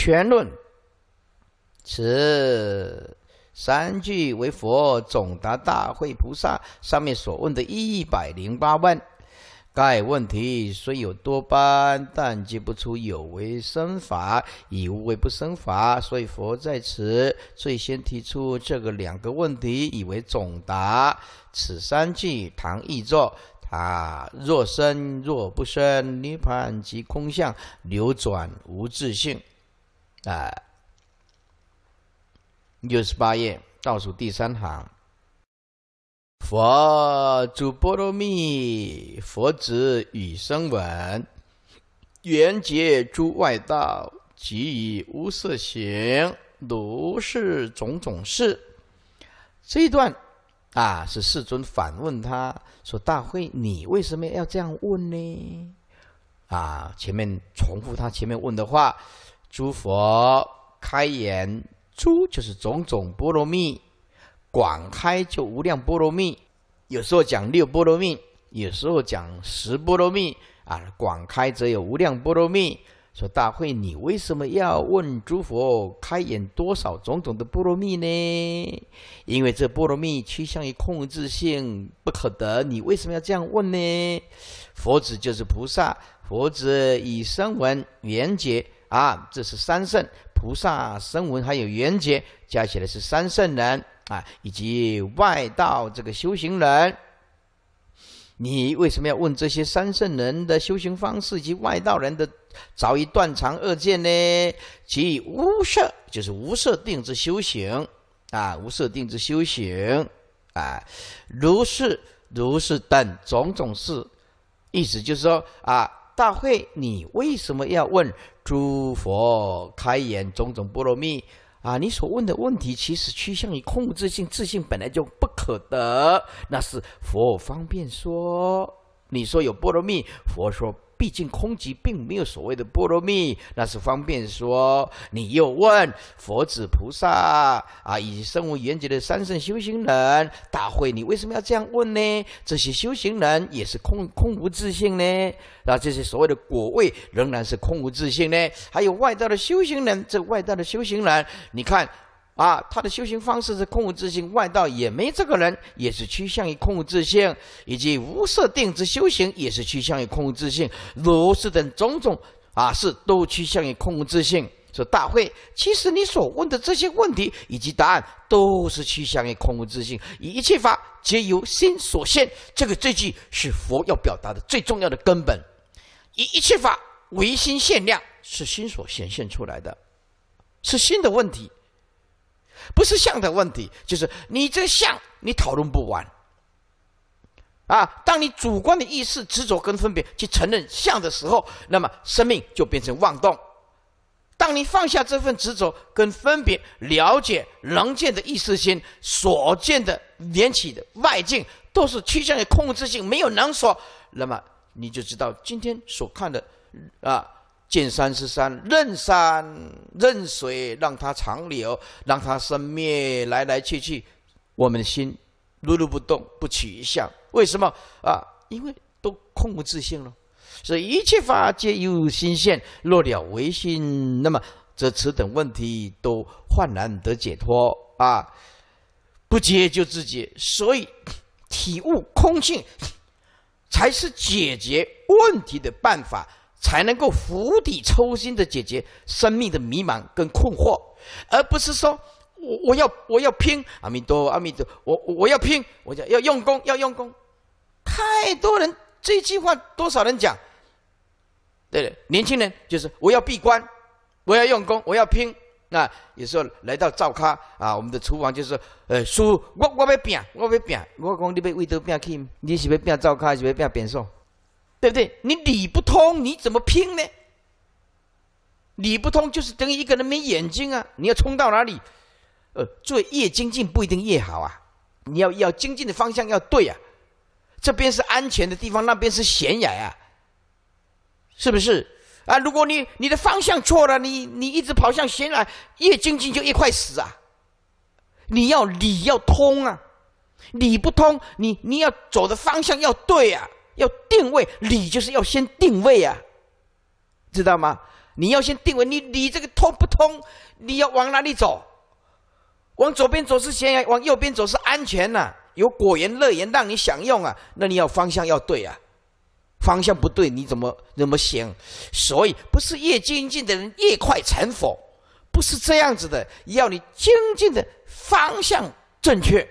全论，此三句为佛总答大会菩萨上面所问的一百零八问。盖问题虽有多般，但皆不出有为生法，以无为不生法。所以佛在此最先提出这个两个问题，以为总答。此三句唐译作：他若生，若不生，涅盘及空相流转无自性。啊，六十八页倒数第三行：“佛主波罗蜜，佛子与声闻，缘结诸外道，即以无色行，如是种种事。”这一段啊，是世尊反问他说：“大会，你为什么要这样问呢？”啊，前面重复他前面问的话。诸佛开眼，诸就是种种波罗蜜，广开就无量波罗蜜。有时候讲六波罗蜜，有时候讲十波罗蜜啊，广开则有无量波罗蜜。说大会，你为什么要问诸佛开眼多少种种的波罗蜜呢？因为这波罗蜜趋向于控制性，不可得。你为什么要这样问呢？佛子就是菩萨，佛子以声闻缘觉。啊，这是三圣菩萨、声闻还有缘劫，加起来是三圣人啊，以及外道这个修行人。你为什么要问这些三圣人的修行方式及外道人的早已断常二见呢？即无色，就是无色定之修行啊，无色定之修行啊，如是如是等种种事，意思就是说啊，大会，你为什么要问？诸佛开眼种种波罗蜜啊！你所问的问题，其实趋向于控制性自信，本来就不可得。那是佛方便说，你说有波罗蜜，佛说。毕竟空寂并没有所谓的波罗蜜，那是方便说。你又问佛子、菩萨啊，以及身无缘觉的三圣修行人，大会你为什么要这样问呢？这些修行人也是空空无自信呢。那这些所谓的果位仍然是空无自信呢。还有外道的修行人，这外道的修行人，你看。啊，他的修行方式是空无自性，外道也没这个人，也是趋向于空无自性，以及无设定之修行，也是趋向于空无自性。如是等种种，啊，是都趋向于空无自性。说大会，其实你所问的这些问题以及答案，都是趋向于空无自性。一切法皆由心所现，这个最句是佛要表达的最重要的根本。以一切法唯心限量，是心所显现出来的，是心的问题。不是相的问题，就是你这个相，你讨论不完。啊，当你主观的意识执着跟分别去承认相的时候，那么生命就变成妄动；当你放下这份执着跟分别，了解能见的意识心所见的缘起的外境都是趋向于控制性，没有能所，那么你就知道今天所看的，啊。见山是山，任山任水，让它长流，让它生灭，来来去去，我们的心如如不动，不取一相。为什么啊？因为都空无自性了，所以一切法皆有心现，若了唯心，那么则此等问题都患难得解脱啊！不解就自解，所以体悟空性才是解决问题的办法。才能够釜底抽薪的解决生命的迷茫跟困惑，而不是说我我要我要拼阿弥陀阿弥陀，我我要拼，我讲要用功要用功，太多人这句话多少人讲，对了，年轻人就是我要闭关，我要用功，我要拼。那有时候来到灶咖啊，我们的厨房就是呃，叔，我我要拼，我要拼，我讲你要为得拼去，你是要拼灶咖还是要拼扁送？对不对？你理不通，你怎么拼呢？理不通就是等于一个人没眼睛啊！你要冲到哪里？呃，做越精进不一定越好啊！你要要精进的方向要对啊！这边是安全的地方，那边是悬崖啊！是不是？啊，如果你你的方向错了，你你一直跑向悬崖，越精进就越快死啊！你要理要通啊！理不通，你你要走的方向要对啊！要定位，理就是要先定位啊，知道吗？你要先定位，你你这个通不通？你要往哪里走？往左边走是悬崖，往右边走是安全呐。有果园乐园让你享用啊，那你要方向要对啊，方向不对你怎么怎么行？所以不是越精进的人越快成佛，不是这样子的。要你精进的方向正确。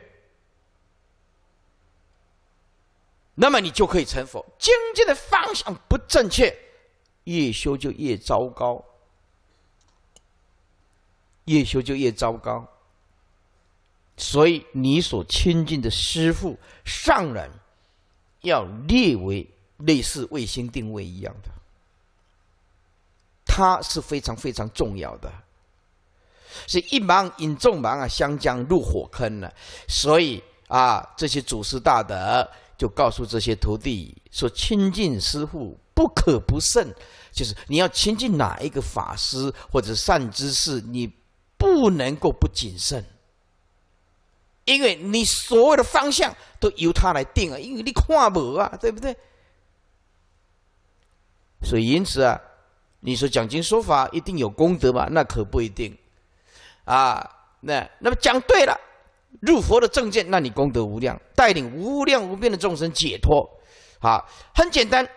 那么你就可以成佛。经济的方向不正确，叶修就越糟糕，叶修就越糟糕。所以你所亲近的师父上人，要列为类似卫星定位一样的，他是非常非常重要的。所以一忙引众忙啊，香江入火坑了。所以啊，这些祖师大德。就告诉这些徒弟说：“亲近师父不可不慎，就是你要亲近哪一个法师或者善知识，你不能够不谨慎，因为你所有的方向都由他来定啊，因为你看不啊，对不对？所以因此啊，你说讲经说法一定有功德吧？那可不一定啊。那那么讲对了。”入佛的正见，那你功德无量，带领无量无边的众生解脱，好，很简单。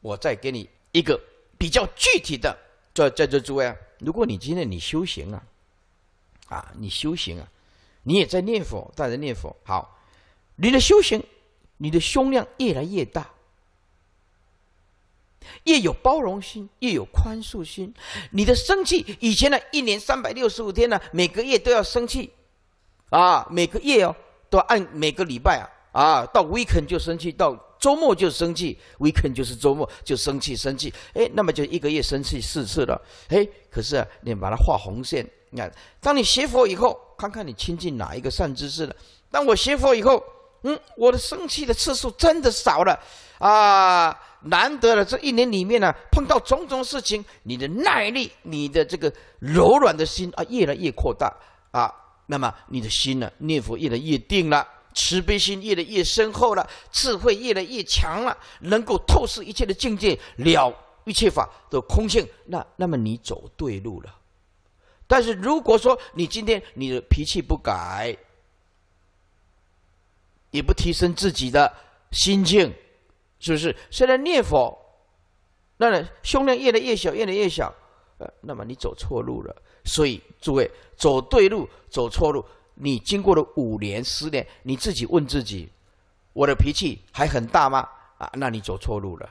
我再给你一个比较具体的，在在座诸位，啊，如果你今天你修行啊，啊，你修行啊，你也在念佛，家念佛，好，你的修行，你的胸量越来越大，越有包容心，越有宽恕心，你的生气，以前呢，一年三百六十五天呢，每个月都要生气。啊，每个月哦，都按每个礼拜啊，啊，到 weekend 就生气，到周末就生气，weekend 就是周末就生气，生气，哎，那么就一个月生气四次了，哎，可是啊，你把它画红线，你看，当你学佛以后，看看你亲近哪一个善知识了。当我学佛以后，嗯，我的生气的次数真的少了，啊，难得了，这一年里面呢，碰到种种事情，你的耐力，你的这个柔软的心啊，越来越扩大，啊。那么你的心呢？念佛越来越定了，慈悲心越来越深厚了，智慧越来越强了，能够透视一切的境界，了一切法的空性。那那么你走对路了。但是如果说你今天你的脾气不改，也不提升自己的心境，是不是？虽然念佛，那胸量越来越小，越来越小，呃，那么你走错路了。所以，诸位，走对路，走错路，你经过了五年、十年，你自己问自己：我的脾气还很大吗？啊，那你走错路了，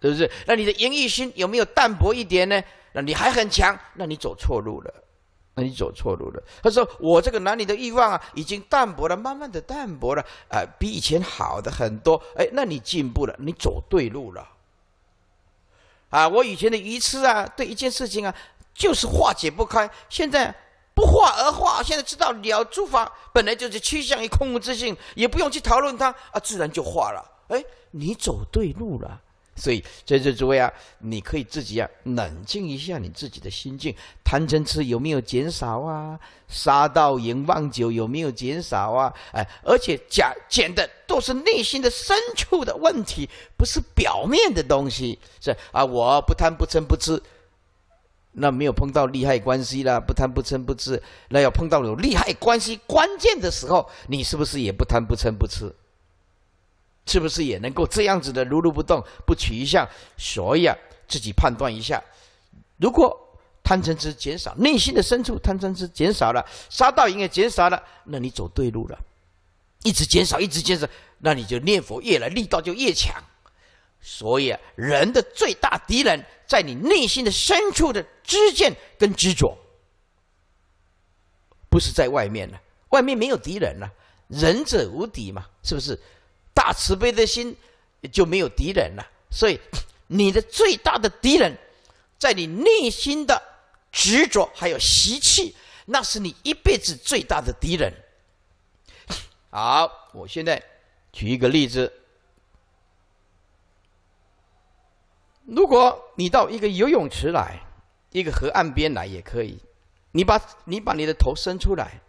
是不是？那你的盈欲心有没有淡薄一点呢？那你还很强，那你走错路了，那你走错路了。他说：我这个男女的欲望啊，已经淡薄了，慢慢的淡薄了，啊，比以前好的很多。哎，那你进步了，你走对路了。啊，我以前的愚痴啊，对一件事情啊，就是化解不开。现在不化而化，现在知道了诸法本来就是趋向于空无自性，也不用去讨论它啊，自然就化了。哎，你走对路了。所以在这诸位啊，你可以自己啊冷静一下你自己的心境，贪嗔痴有没有减少啊？杀盗淫妄酒有没有减少啊？哎，而且讲减的都是内心的深处的问题，不是表面的东西。是啊，我不贪不嗔不吃，那没有碰到利害关系啦。不贪不嗔不吃，那要碰到有利害关系关键的时候，你是不是也不贪不嗔不吃？是不是也能够这样子的如如不动，不取一下？所以啊，自己判断一下，如果贪嗔痴减少，内心的深处贪嗔痴减少了，杀道应该减少了，那你走对路了。一直减少，一直减少，那你就念佛越来力道就越强。所以，人的最大敌人在你内心的深处的知见跟执着，不是在外面了，外面没有敌人了，仁者无敌嘛，是不是？大慈悲的心就没有敌人了，所以你的最大的敌人在你内心的执着还有习气，那是你一辈子最大的敌人。好，我现在举一个例子：如果你到一个游泳池来，一个河岸边来也可以，你把你把你的头伸出来，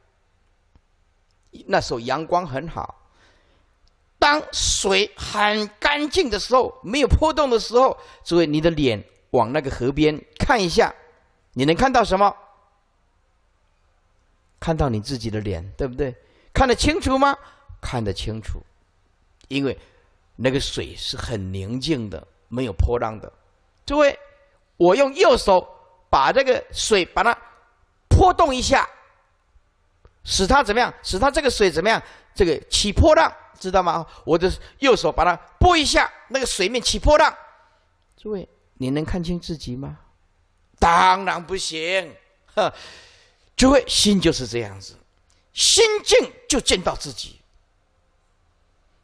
那时候阳光很好。当水很干净的时候，没有波动的时候，诸位，你的脸往那个河边看一下，你能看到什么？看到你自己的脸，对不对？看得清楚吗？看得清楚，因为那个水是很宁静的，没有波浪的。诸位，我用右手把这个水把它破动一下，使它怎么样？使它这个水怎么样？这个起波浪。知道吗？我的右手把它拨一下，那个水面起波浪。诸位，你能看清自己吗？当然不行。诸位，心就是这样子，心静就见到自己，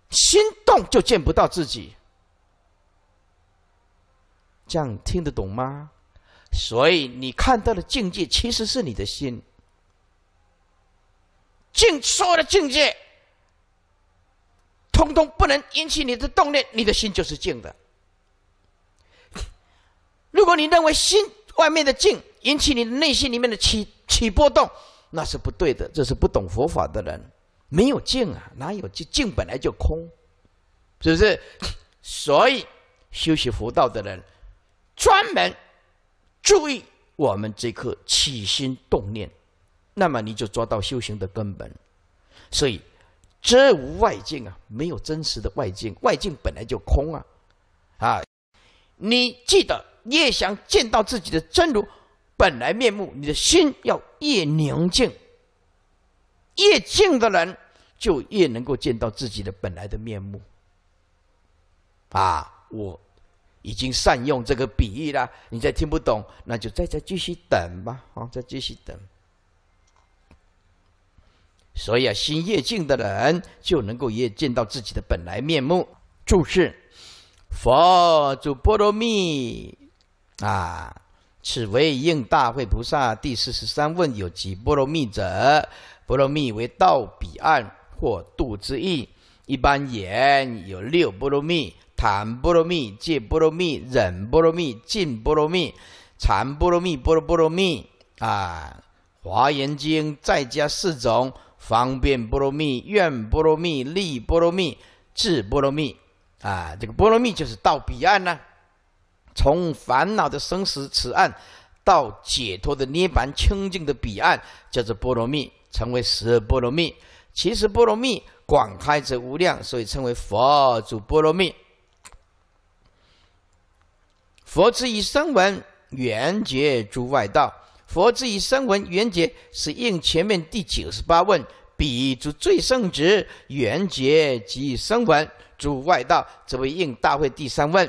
心动就见不到自己。这样听得懂吗？所以你看到的境界，其实是你的心。静所有的境界。通通不能引起你的动念，你的心就是静的。如果你认为心外面的静引起你内心里面的起起波动，那是不对的，这是不懂佛法的人。没有静啊，哪有静？静本来就空，是不是？所以，修习佛道的人，专门注意我们这颗起心动念，那么你就抓到修行的根本。所以。这无外境啊，没有真实的外境，外境本来就空啊，啊，你记得，越想见到自己的真如本来面目，你的心要越宁静，越静的人就越能够见到自己的本来的面目。啊，我已经善用这个比喻了，你再听不懂，那就再再继续等吧，啊，再继续等。所以啊，心越静的人，就能够越见到自己的本来面目。注释：佛祖波罗蜜啊，此为应大慧菩萨第四十三问。有几波罗蜜者？波罗蜜为道彼岸或度之意。一般言有六波罗蜜：檀波罗蜜、戒波罗蜜、忍波罗蜜、静波罗蜜、禅波罗蜜、波罗波罗蜜啊。《华严经》再加四种。方便波罗蜜、愿波罗蜜、力波罗蜜、智波罗蜜，啊，这个波罗蜜就是到彼岸呢，从烦恼的生死此岸到解脱的涅槃清净的彼岸，叫做波罗蜜，成为十波罗蜜。其实波罗蜜广开者无量，所以称为佛祖波罗蜜。佛之以声闻缘觉诸外道。佛之以声闻缘觉是应前面第九十八问，彼诸最圣旨，缘觉及声闻诸外道，则为应大会第三问。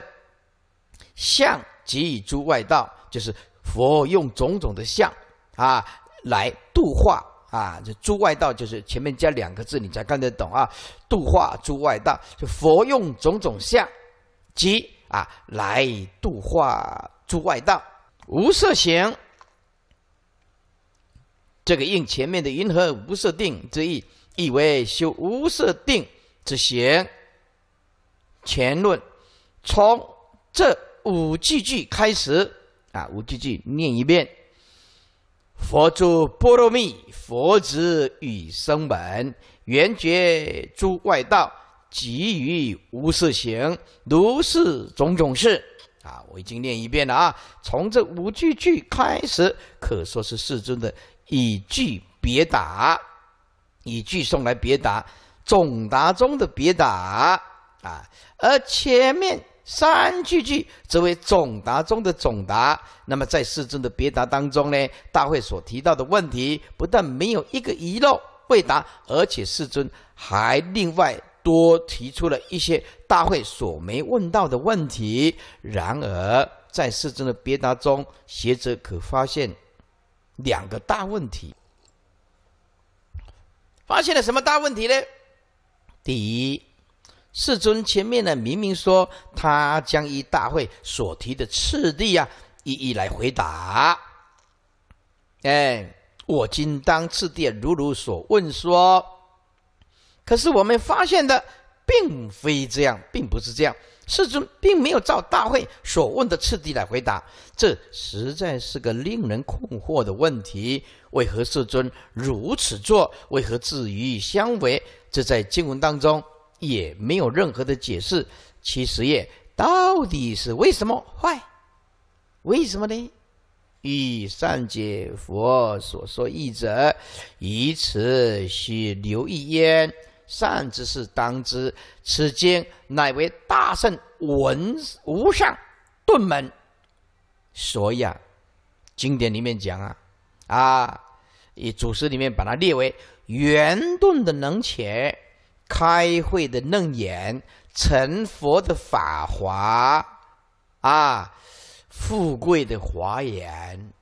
相即诸外道，就是佛用种种的相啊来度化啊，这诸外道，就是前面加两个字你才看得懂啊，度化诸外道，就佛用种种相及啊来度化诸外道，无色行。这个应前面的“云何无色定”之意，意为修无色定之行。前论从这五句句开始啊，五句句念一遍：“佛诸波罗蜜，佛子与生门，圆觉诸外道，即于无色行，如是种种事。”啊，我已经念一遍了啊！从这五句句开始，可说是世尊的以句别答，以句送来别答，总答中的别答啊。而前面三句句则为总答中的总答。那么在世尊的别答当中呢，大会所提到的问题不但没有一个遗漏未答，而且世尊还另外。多提出了一些大会所没问到的问题，然而在世尊的辩答中，学者可发现两个大问题。发现了什么大问题呢？第一，世尊前面呢明明说他将依大会所提的次第啊，一一来回答。哎，我今当次第如如所问说。可是我们发现的并非这样，并不是这样。世尊并没有照大会所问的次第来回答，这实在是个令人困惑的问题。为何世尊如此做？为何自与相违？这在经文当中也没有任何的解释。其实也到底是为什么坏？为什么呢？以善解佛所说义者，以此须留意焉。善之是当知，此经乃为大圣文无上顿门。所以啊，经典里面讲啊，啊，以祖师里面把它列为圆顿的能且，开慧的楞严，成佛的法华，啊，富贵的华严，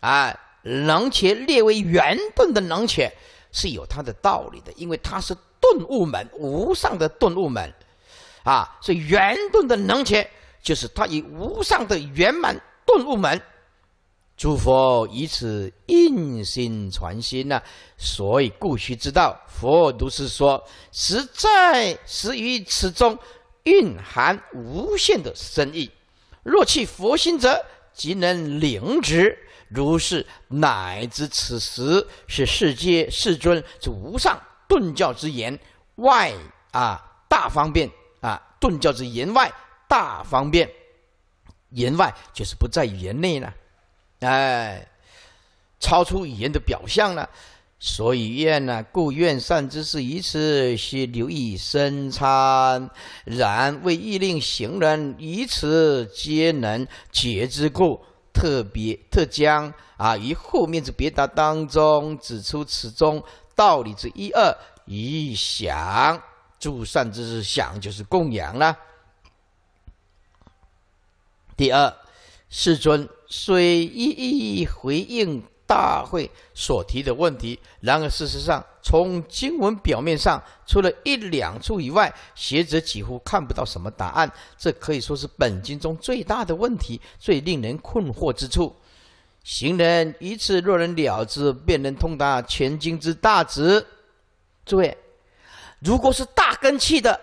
啊，能且列为圆顿的能且。是有它的道理的，因为它是。顿悟门，无上的顿悟门，啊，所以圆顿的能解，就是他以无上的圆满顿悟门，诸佛以此印心传心呐，所以故须知道，佛都是说实在，实于此中蕴含无限的深意。若去佛心者，即能领之。如是乃至此时，是世界世尊之无上。顿教之言外啊，大方便啊！顿教之言外大方便，言外就是不在言内呢，哎，超出语言的表象呢。所以愿啊，故愿善知识于此须留意深参，然为意令行人于此皆能解之故，特别特将啊，于后面之别答当中指出此中。道理之一二以想诸善之事，想就是供养了。第二，世尊虽一一回应大会所提的问题，然而事实上，从经文表面上除了一两处以外，学者几乎看不到什么答案。这可以说是本经中最大的问题，最令人困惑之处。行人以此若能了之，便能通达全经之大旨。诸位，如果是大根器的，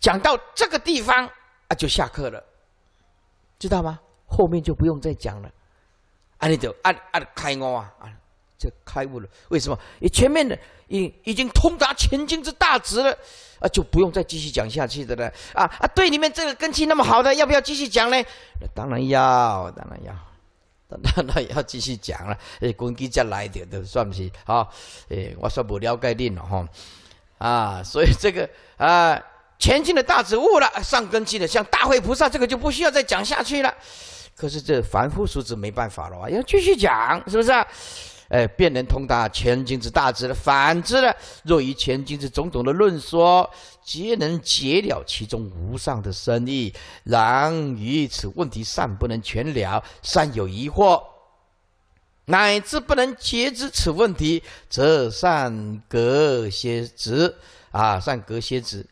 讲到这个地方啊，就下课了，知道吗？后面就不用再讲了。啊，你就按按开悟啊，啊，这开悟了。为什么？你前面的已已经通达全经之大值了，啊，就不用再继续讲下去的了。啊啊，对你们这个根气那么好的，要不要继续讲呢？那当然要，当然要。那那也要继续讲了，诶，根基再来一的都算不是，好，哎，我说不了解定了哈，啊，所以这个啊，前进的大植物了，上根基的像大慧菩萨，这个就不需要再讲下去了。可是这凡夫俗子没办法了啊，要继续讲，是不是啊？哎，便能通达全经之大致了。反之呢，若于全经之种种的论说，皆能解了其中无上的深意，然于此问题尚不能全了，尚有疑惑，乃至不能截知此问题，则善隔些子啊，善隔些子，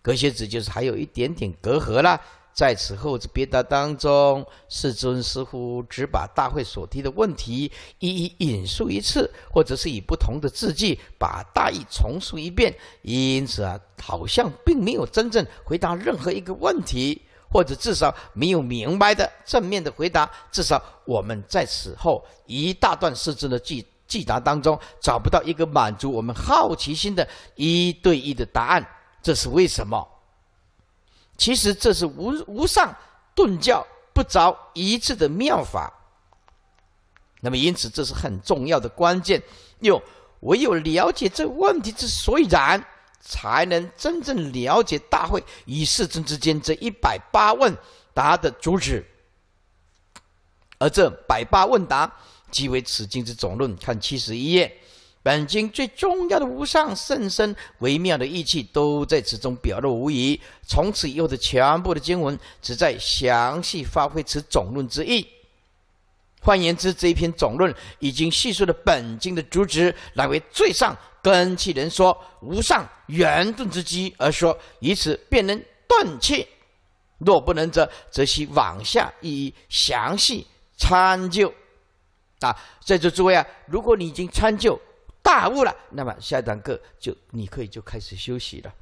隔些子就是还有一点点隔阂了。在此后的别答当中，世尊似乎只把大会所提的问题一一引述一次，或者是以不同的字迹把大意重述一遍，因此啊，好像并没有真正回答任何一个问题，或者至少没有明白的正面的回答。至少我们在此后一大段世尊的记记答当中，找不到一个满足我们好奇心的一对一的答案，这是为什么？其实这是无无上顿教不着一字的妙法，那么因此这是很重要的关键。又唯有了解这问题之所以然，才能真正了解大会与世尊之间这一百八问答的主旨。而这百八问答即为此经之总论，看七十一页。本经最重要的无上甚深微妙的义气都在此中表露无遗。从此以后的全部的经文，只在详细发挥此总论之意。换言之，这一篇总论已经叙述了本经的主旨，乃为最上根器人说无上圆顿之机而说，以此便能断切。若不能者，则需往下一详细参就。啊，在座诸位啊，如果你已经参就。大悟了，那么下一堂课就你可以就开始休息了，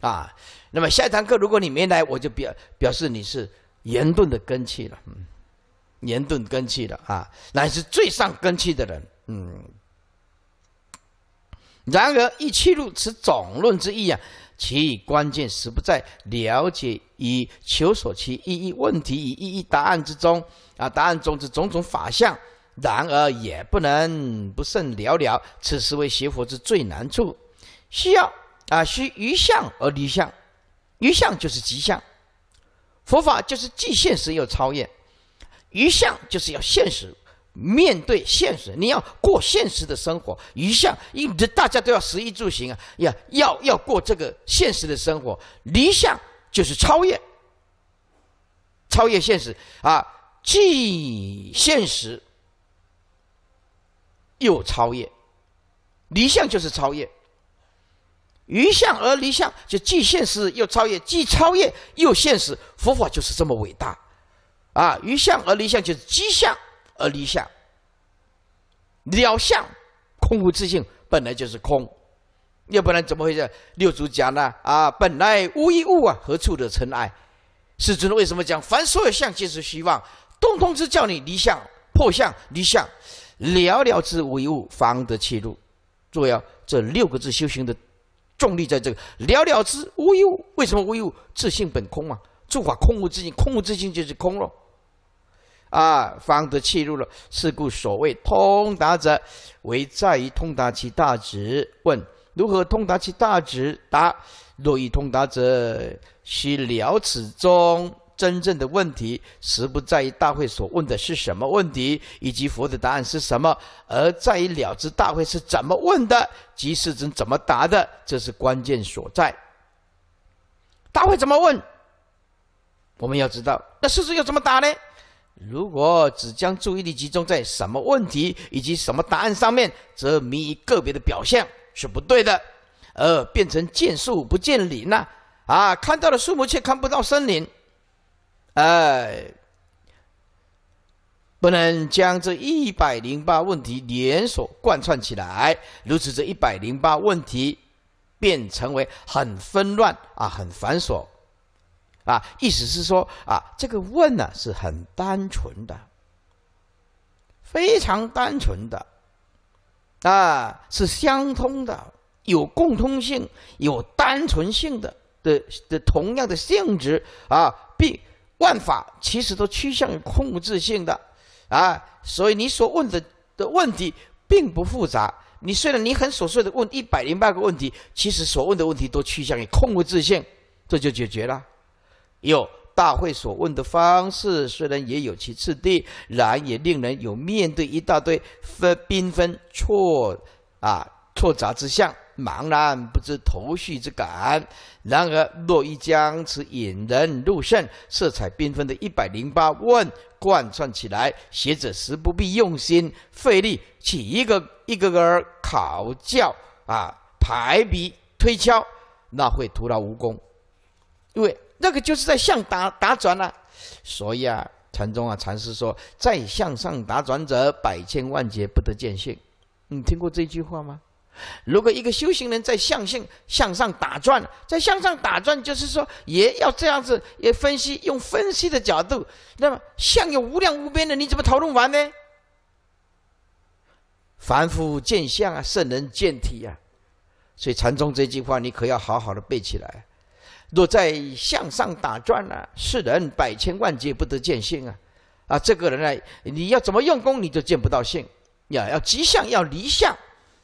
啊，那么下一堂课如果你没来，我就表表示你是言顿的根器了，嗯，圆顿根器了啊，乃是最上根器的人，嗯。然而，一切入此总论之意啊，其关键实不在了解以求索其意义、问题与意义、答案之中，啊，答案中之种种法相。然而也不能不甚了了。此时为学佛之最难处，需要啊，需于相而离相。于相就是吉相，佛法就是既现实又超越。于相就是要现实，面对现实，你要过现实的生活。于相因大家都要食衣住行啊，要要要过这个现实的生活。离相就是超越，超越现实啊，既现实。又超越，离相就是超越，于相而离相，就既现实又超越，既超越又现实，佛法就是这么伟大，啊，于相而离相就是即相而离相，了相，空无自性本来就是空，要不然怎么回事？六祖讲呢，啊，本来无一物啊，何处惹尘埃？世尊为什么讲凡所有相皆是虚妄？通通之叫你离相破相离相。了了之无物，方得切入。主要这六个字修行的重力在这个了了之无物。为什么无物？自性本空啊！诸法空无自性，空无自性就是空了。啊，方得切入了。是故所谓通达者，为在于通达其大旨。问：如何通达其大旨？答：若欲通达者，须了此中。真正的问题，实不在于大会所问的是什么问题，以及佛的答案是什么，而在于了知大会是怎么问的，即世尊怎么答的，这是关键所在。大会怎么问，我们要知道。那世尊又怎么答呢？如果只将注意力集中在什么问题以及什么答案上面，则迷于个别的表象是不对的，而变成见树不见林呐！啊，看到了树木却看不到森林。哎，不能将这一百零八问题连锁贯穿起来，如此这一百零八问题变成为很纷乱啊，很繁琐啊。意思是说啊，这个问呢是很单纯的，非常单纯的啊，是相通的，有共通性，有单纯性的的的同样的性质啊，并。万法其实都趋向于控制性的，啊，所以你所问的的问题并不复杂。你虽然你很琐碎的问一百零八个问题，其实所问的问题都趋向于控制性，这就解决了。有大会所问的方式，虽然也有其次第，然也令人有面对一大堆纷缤纷错啊错杂之象。茫然不知头绪之感。然而，若一将此引人入胜、色彩缤纷的一百零八问贯穿起来，学者实不必用心费力起一个一个个考教啊、排比推敲，那会徒劳无功。因为那个就是在向打打转了。所以啊，禅宗啊，禅师说：“在向上打转者，百千万劫不得见性。”你听过这句话吗？如果一个修行人在向性向上打转，在向上打转，就是说也要这样子，也分析用分析的角度，那么相有无量无边的，你怎么讨论完呢？凡夫见相啊，圣人见体啊，所以禅宗这句话你可要好好的背起来。若在向上打转呢，世人百千万劫不得见性啊！啊，这个人呢，你要怎么用功，你就见不到性你要吉相，要离相。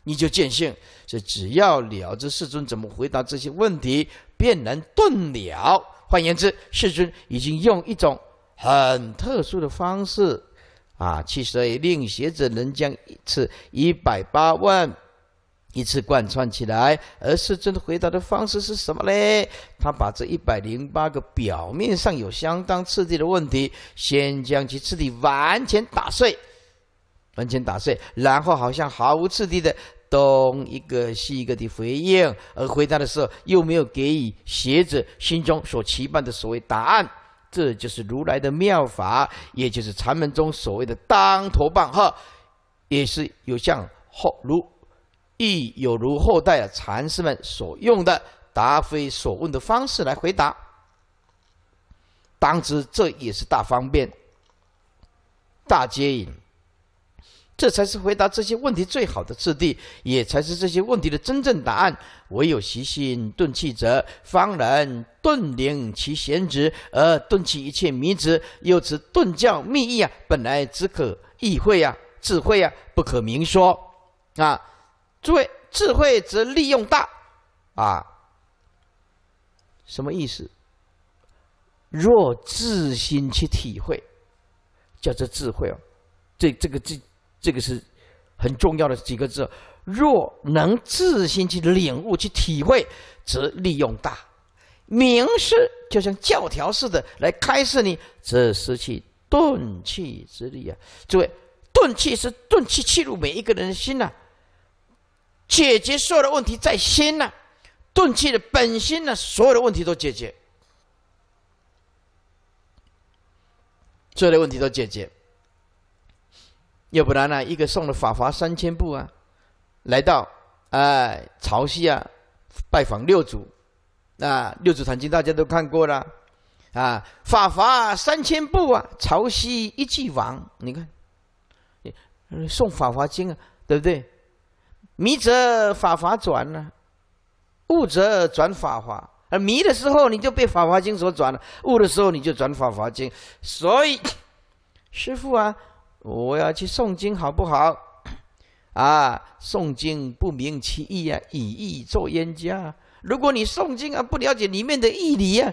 你就见性，就只要了知世尊怎么回答这些问题，便能顿了。换言之，世尊已经用一种很特殊的方式，啊，其实以令学者能将一次一百八万。一次贯穿起来。而世尊的回答的方式是什么嘞？他把这一百零八个表面上有相当次第的问题，先将其次第完全打碎，完全打碎，然后好像毫无次第的。东一个西一个的回应，而回答的时候又没有给予学者心中所期盼的所谓答案，这就是如来的妙法，也就是禅门中所谓的当头棒喝，也是有向后如亦有如后代啊禅师们所用的答非所问的方式来回答。当知这也是大方便、大接引。这才是回答这些问题最好的次第，也才是这些问题的真正答案。唯有习心顿气者，方能顿领其贤直，而顿其一切迷之。又此顿教密意啊，本来只可意会啊，智慧啊，不可明说啊。诸位，智慧则利用大啊，什么意思？若自心去体会，叫做智慧哦。这这个这。这个是很重要的几个字，若能自信去领悟、去体会，则利用大；明示就像教条似的来开示你，则失去钝气之力啊！诸位，钝气是钝气，切入每一个人的心呐，解决所有的问题在心呐，钝气的本心呐，所有的问题都解决，所有的问题都解决。要不然呢？一个送了《法华三千步啊，来到哎潮汐啊，拜访六祖。啊，六祖坛经》大家都看过了啊，《法华三千步啊，潮汐一句王，你看，送法华经》啊，对不对？迷则法华转呢，悟则转法华。而迷的时候，你就被《法华经》所转了；悟的时候，你就转《法华经》。所以，师傅啊。我要去诵经，好不好？啊，诵经不明其意啊，以意作冤家。如果你诵经啊，不了解里面的义理啊，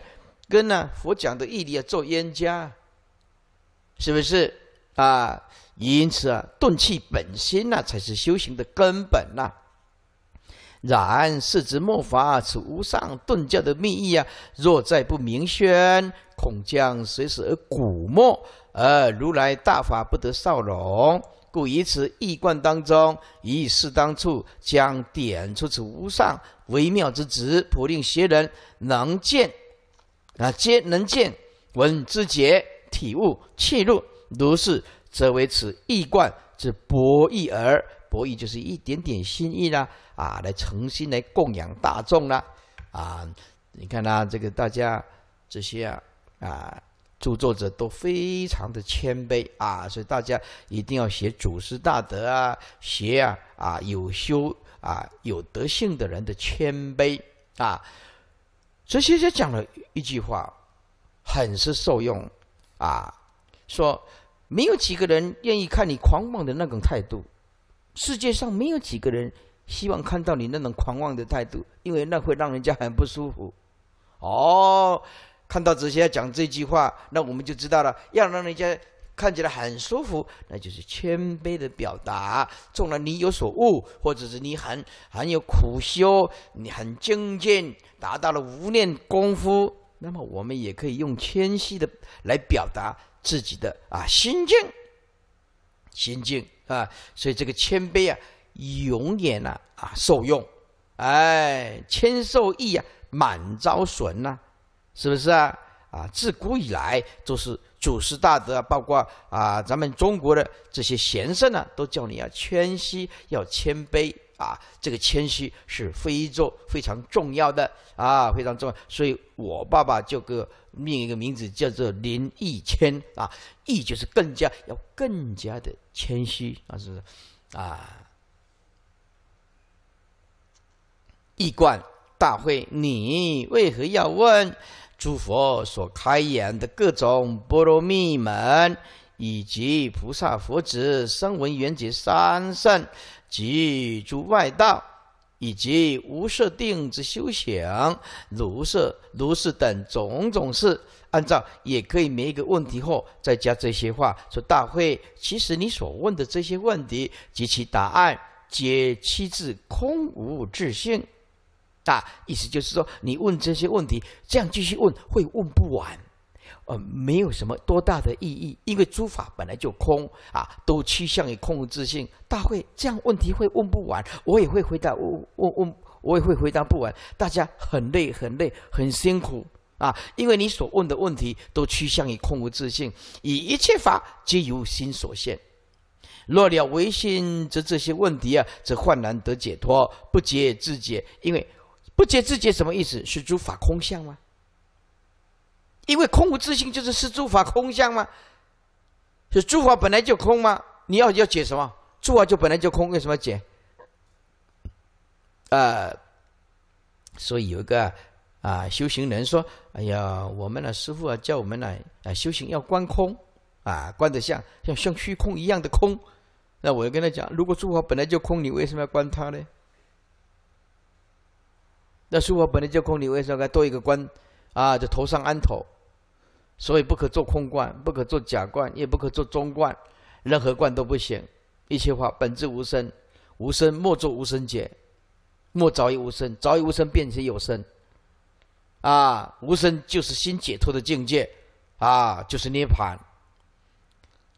跟呢佛讲的义理啊，做冤家，是不是啊？因此啊，顿器本心呐，才是修行的根本呐。然世之末法，此无上顿教的秘密啊，若在不明宣，恐将随时而古没。而如来大法不得少容，故以此异观当中，以适当处将点出此无上微妙之旨，普令邪人能见，啊，皆能见闻知解体悟气入，如是，则为此异观之博弈而博弈就是一点点心意啦，啊，来诚心来供养大众啦，啊，你看呐，这个大家这些啊，啊。著作者都非常的谦卑啊，所以大家一定要写祖师大德啊，写啊啊有修啊有德性的人的谦卑啊。哲学家讲了一句话，很是受用啊，说没有几个人愿意看你狂妄的那种态度，世界上没有几个人希望看到你那种狂妄的态度，因为那会让人家很不舒服。哦。看到这些讲这句话，那我们就知道了，要让人家看起来很舒服，那就是谦卑的表达。纵然你有所悟，或者是你很很有苦修，你很精进，达到了无念功夫，那么我们也可以用谦虚的来表达自己的啊心境。心境啊，所以这个谦卑啊，永远呢啊受用。哎，谦受益啊，满招损呐。是不是啊？啊，自古以来都是祖师大德啊，包括啊，咱们中国的这些贤圣呢，都叫你要谦虚，要谦卑啊。这个谦虚是非洲非常重要的啊，非常重要。所以我爸爸就个命一个名字叫做林义谦啊，义就是更加要更加的谦虚，啊是，啊，一冠。大会，你为何要问诸佛所开演的各种波罗蜜门，以及菩萨、佛子声闻缘觉三圣及诸外道，以及无设定之修想、如色、如是等种种事？按照也可以没一个问题后，再加这些话：说大会，其实你所问的这些问题及其答案，皆七字空无自性。啊，意思就是说，你问这些问题，这样继续问会问不完，呃，没有什么多大的意义，因为诸法本来就空啊，都趋向于空无自性。大会这样问题会问不完，我也会回答，问问问，我也会回答不完，大家很累很累很辛苦啊，因为你所问的问题都趋向于空无自性，以一切法皆由心所现，若了唯心，则这些问题啊，则患难得解脱，不也自解。因为。不解自解什么意思？是诸法空相吗？因为空无自性，就是是诸法空相吗？是诸法本来就空吗？你要要解什么？诸法就本来就空，为什么解？呃，所以有一个啊修行人说：“哎呀，我们的师傅啊叫我们呢啊修行要观空啊，观的像像像虚空一样的空。”那我就跟他讲：“如果诸法本来就空，你为什么要观它呢？”那书法本来就空，你为什么该多一个官？啊，就头上安头，所以不可做空观，不可做假观，也不可做中观，任何观都不行。一切法本质无生，无生莫作无生解，莫早已无生，早已无生变成有生。啊，无生就是心解脱的境界，啊，就是涅槃。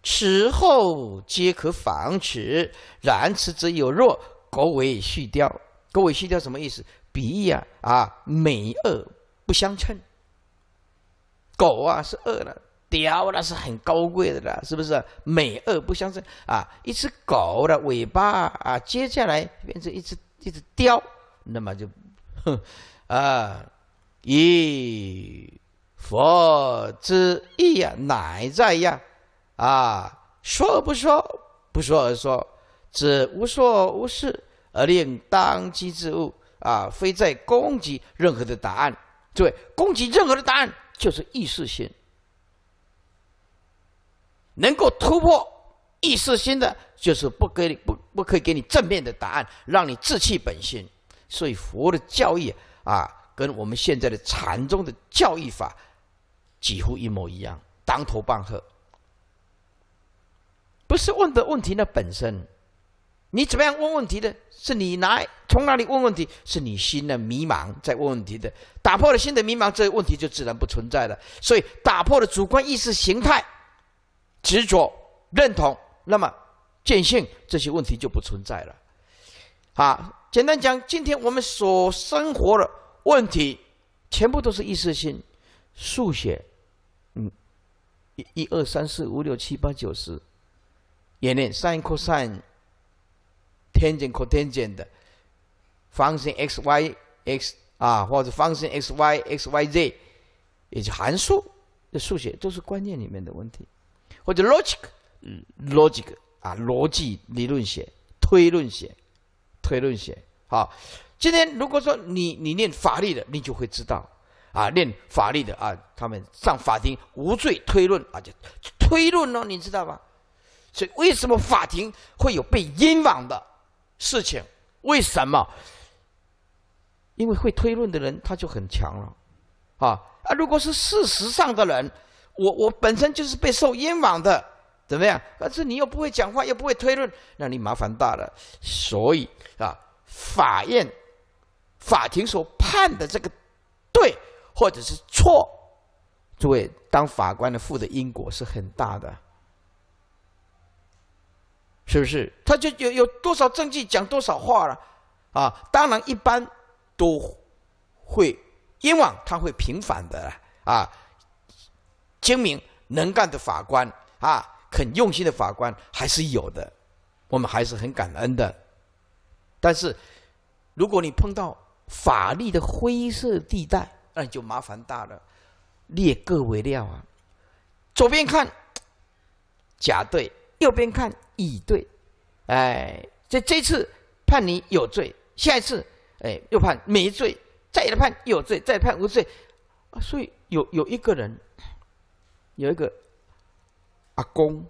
此后皆可防持，然此之有若，苟为续雕。各为续雕什么意思？比喻呀，啊，美恶不相称。狗啊是恶的，雕那是很高贵的了，是不是？美恶不相称啊！一只狗的尾巴啊，接下来变成一只一只雕，那么就，哼，啊，咦。佛之意呀，乃在呀，啊，说而不说，不说而说，指无所无事而令当机之物啊，非在攻击任何的答案，对，攻击任何的答案就是意识心。能够突破意识心的，就是不给你不不可以给你正面的答案，让你自气本心。所以佛的教义啊，跟我们现在的禅宗的教义法几乎一模一样，当头棒喝，不是问的问题那本身。你怎么样问问题的？是你来从哪里问问题？是你心的迷茫在问问题的。打破了心的迷茫，这个问题就自然不存在了。所以，打破了主观意识形态、执着、认同，那么见性这些问题就不存在了。啊，简单讲，今天我们所生活的问题，全部都是意识性数学。嗯，一、一二、三四、五六、七八、九十，演练 sin cos。tangent cotangent 的，方 n x y x 啊，或者方 n x y x y z，也就函数，的数学都是观念里面的问题，或者 logic logic 啊逻辑理论学推论学推论学好，今天如果说你你念法律的，你就会知道啊，念法律的啊，他们上法庭无罪推论啊，就推论哦，你知道吗？所以为什么法庭会有被冤枉的？事情为什么？因为会推论的人他就很强了，啊啊！如果是事实上的人，我我本身就是被受冤枉的，怎么样？但是你又不会讲话，又不会推论，那你麻烦大了。所以啊，法院、法庭所判的这个对或者是错，诸位当法官的负的因果是很大的。是不是？他就有有多少证据讲多少话了？啊，当然一般，都会以往他会平反的。啊，精明能干的法官，啊，肯用心的法官还是有的，我们还是很感恩的。但是，如果你碰到法律的灰色地带，那你就麻烦大了，列个为料啊。左边看，甲对；右边看。以对，哎，这这次判你有罪，下一次，哎，又判没罪，再判有罪，再判无罪，啊，所以有有一个人，有一个阿公，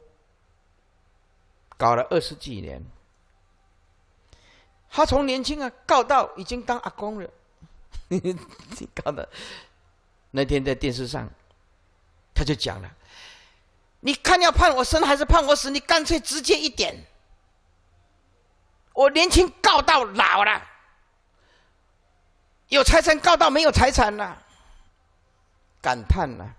搞了二十几年，他从年轻啊告到已经当阿公了，你搞的那天在电视上，他就讲了。你看，要判我生还是判我死？你干脆直接一点。我年轻告到老了，有财产告到没有财产了，感叹了。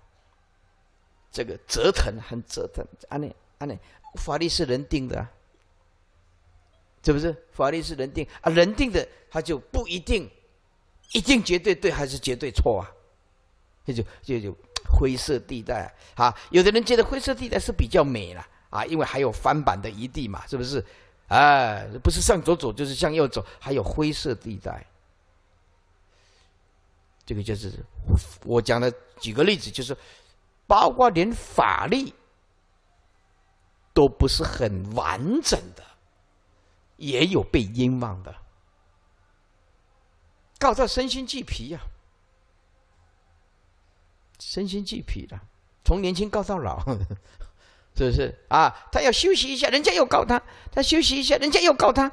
这个折腾很折腾，安尼安尼，法律是人定的，啊，是不是？法律是人定啊，人定的他就不一定，一定绝对对还是绝对错啊？这就就就。灰色地带，哈，有的人觉得灰色地带是比较美了啊，因为还有翻版的余地嘛，是不是？哎，不是向左走就是向右走，还有灰色地带。这个就是我讲的，举个例子，就是包括连法律都不是很完整的，也有被冤枉的，搞到身心俱疲呀。身心俱疲了，从年轻告到老，是不是啊？他要休息一下，人家又告他；他休息一下，人家又告他。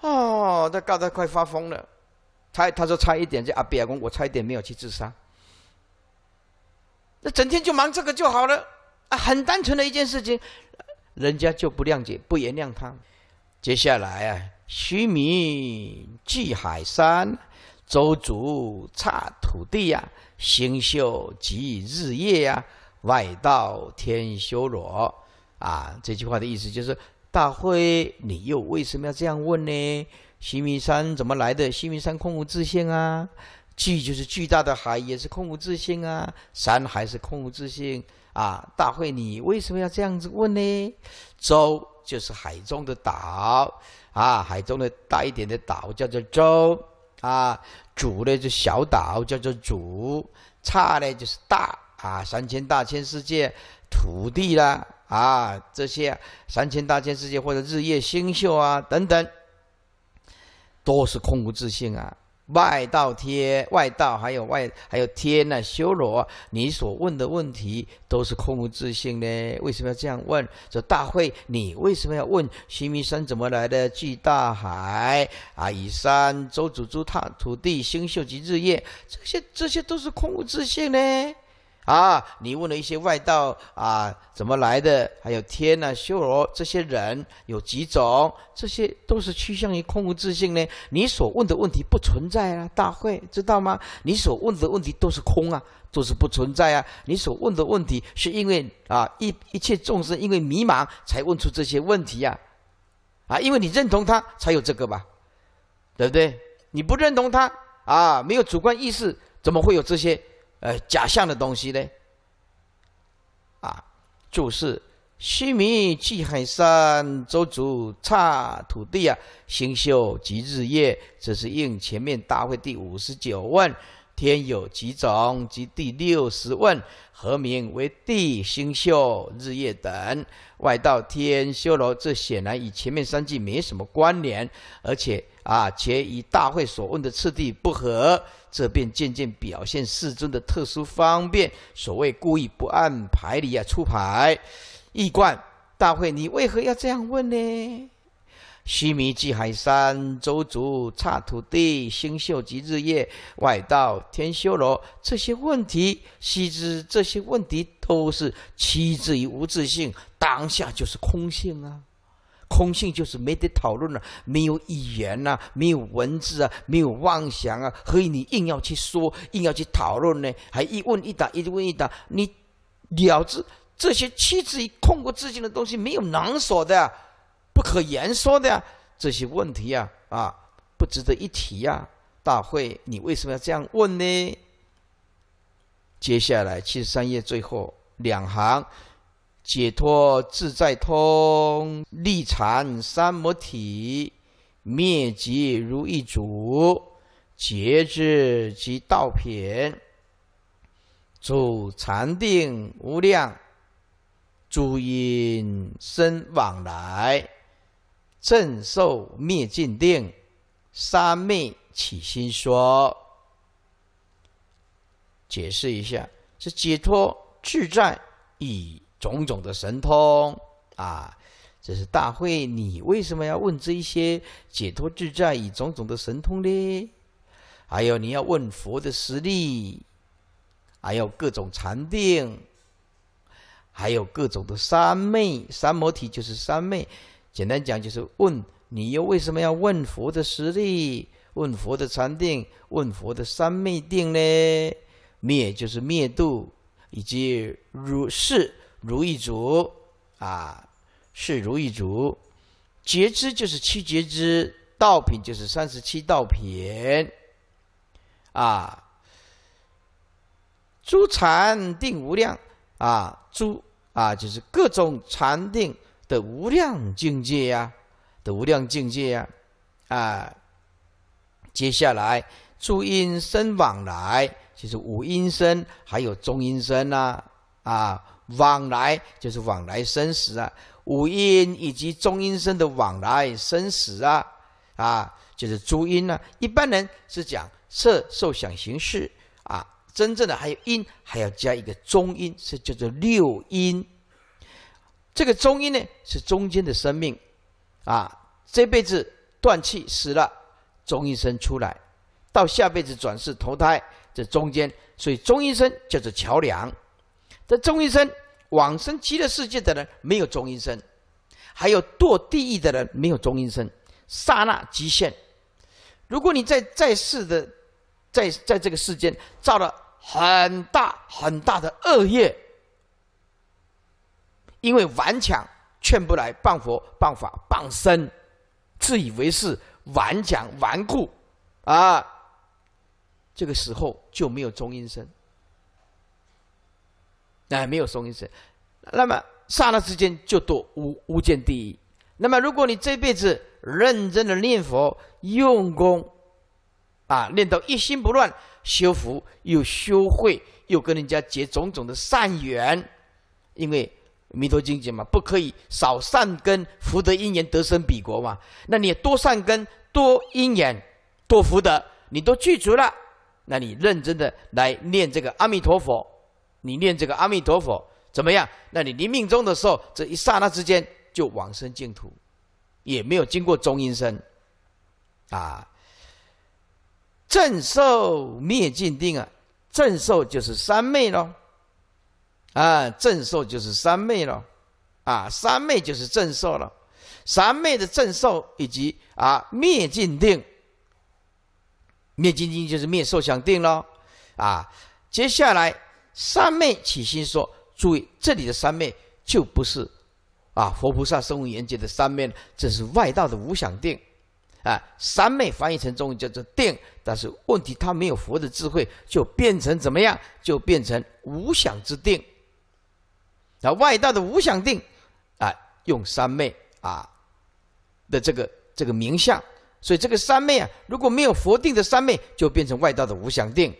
哦，他告他快发疯了。他他说差一点就阿比尔公，我差一点没有去自杀。那整天就忙这个就好了，很单纯的一件事情，人家就不谅解、不原谅他。接下来啊，须弥聚海山，周族差土地呀。星宿即日夜呀，外道天修罗啊，这句话的意思就是：大会，你又为什么要这样问呢？西明山怎么来的？西明山空无自性啊，巨就是巨大的海，也是空无自性啊。山还是空无自性啊。大会，你为什么要这样子问呢？洲就是海中的岛啊，海中的大一点的岛叫做洲。啊，主呢就小岛叫做主，差呢就是大啊，三千大千世界、土地啦啊这些，三千大千世界或者日夜星宿啊等等，都是空无自性啊。外道天、外道还有外还有天呐、修罗，你所问的问题都是空无自性呢？为什么要这样问？说大会，你为什么要问须弥山怎么来的？巨大海啊，以山周祖诸他土地星宿及日夜，这些这些都是空无自性呢？啊！你问了一些外道啊，怎么来的？还有天呐、修罗这些人有几种？这些都是趋向于空无自性呢。你所问的问题不存在啊，大会知道吗？你所问的问题都是空啊，都是不存在啊。你所问的问题是因为啊，一一切众生因为迷茫才问出这些问题呀，啊，因为你认同他才有这个吧，对不对？你不认同他啊，没有主观意识，怎么会有这些？呃，假象的东西呢，啊，就是须弥聚海山，周足差土地啊，星宿及日夜，这是应前面大会第五十九问，天有几种及第六十问，何名为地星宿日夜等外道天修罗，这显然与前面三句没什么关联，而且。啊，且与大会所问的次第不合，这便渐渐表现世尊的特殊方便。所谓故意不按牌理啊出牌，易冠大会，你为何要这样问呢？须弥济海山，周族刹土地，星宿及日夜，外道天修罗，这些问题，须知这些问题都是起自于无自性，当下就是空性啊。空性就是没得讨论了，没有语言呐，没有文字啊，没有妄想啊，何以你硬要去说，硬要去讨论呢？还一问一答，一问一答，你了知这些亲自控过自己的东西，没有能所的，不可言说的这些问题啊啊，不值得一提呀。大会，你为什么要这样问呢？接下来七十三页最后两行。解脱自在通，立禅三摩体，灭即如意主，结之即道品，主禅定无量，诸因身往来，正受灭尽定，三昧起心说，解释一下，是解脱自在以。种种的神通啊，这是大会。你为什么要问这一些解脱自在以种种的神通呢？还有你要问佛的实力，还有各种禅定，还有各种的三昧、三摩体，就是三昧。简单讲，就是问你又为什么要问佛的实力？问佛的禅定？问佛的三昧定呢？灭就是灭度，以及如是。如意足啊，是如意足；觉知就是七觉知，道品就是三十七道品。啊，诸禅定无量啊，诸啊就是各种禅定的无量境界呀，的无量境界呀，啊。接下来诸音声往来，就是五音声，还有中音声呐，啊。往来就是往来生死啊，五阴以及中阴身的往来生死啊，啊，就是诸阴啊。一般人是讲色受想行识啊，真正的还有阴，还要加一个中阴，是叫做六阴。这个中音呢，是中间的生命啊，这辈子断气死了，中阴身出来，到下辈子转世投胎这中间，所以中阴身叫做桥梁。这中阴身。往生极乐世界的人没有中阴身，还有堕地狱的人没有中阴身。刹那极限，如果你在在世的，在在这个世间造了很大很大的恶业，因为顽强劝不来，谤佛谤法谤身，自以为是顽强顽固，啊，这个时候就没有中阴身。那还没有松一次，那么刹那之间就多无无间地狱。那么，如果你这辈子认真的念佛用功，啊，念到一心不乱，修福又修慧，又跟人家结种种的善缘，因为弥陀经讲嘛，不可以少善根福德因缘得生彼国嘛。那你多善根多因缘多福德，你都具足了，那你认真的来念这个阿弥陀佛。你念这个阿弥陀佛怎么样？那你临命终的时候，这一刹那之间就往生净土，也没有经过中阴身，啊，正受灭尽定啊，正受就是三昧咯。啊，正受就是三昧咯。啊，三昧就是正受了，三昧的正受以及啊灭尽定，灭尽定就是灭受想定咯。啊，接下来。三昧起心说，注意这里的三昧就不是，啊，佛菩萨生物圆觉的三昧，这是外道的无想定，啊，三昧翻译成中文叫做定，但是问题它没有佛的智慧，就变成怎么样？就变成无想之定。那外道的无想定，啊，用三昧啊的这个这个名相，所以这个三昧啊，如果没有佛定的三昧，就变成外道的无想定。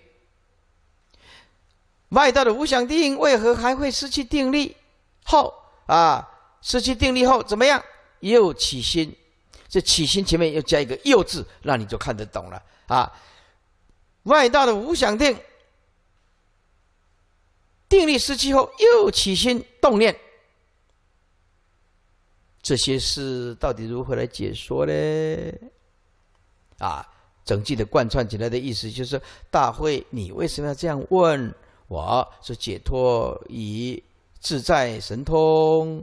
外道的无想定为何还会失去定力后啊？失去定力后怎么样？又起心，这起心前面又加一个“又”字，那你就看得懂了啊。外道的无想定，定力失去后又起心动念，这些事到底如何来解说呢？啊，整句的贯穿起来的意思就是：大会，你为什么要这样问？我是解脱以自在神通，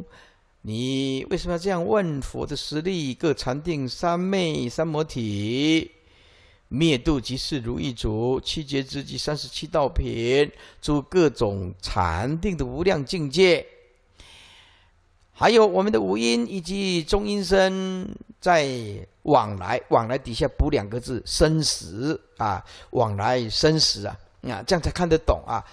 你为什么要这样问？佛的实力，各禅定三昧三摩体，灭度即是如意足，七觉之及三十七道品，诸各种禅定的无量境界，还有我们的五音以及中阴身在往来往来底下补两个字生死啊，往来生死啊。啊，这样才看得懂啊！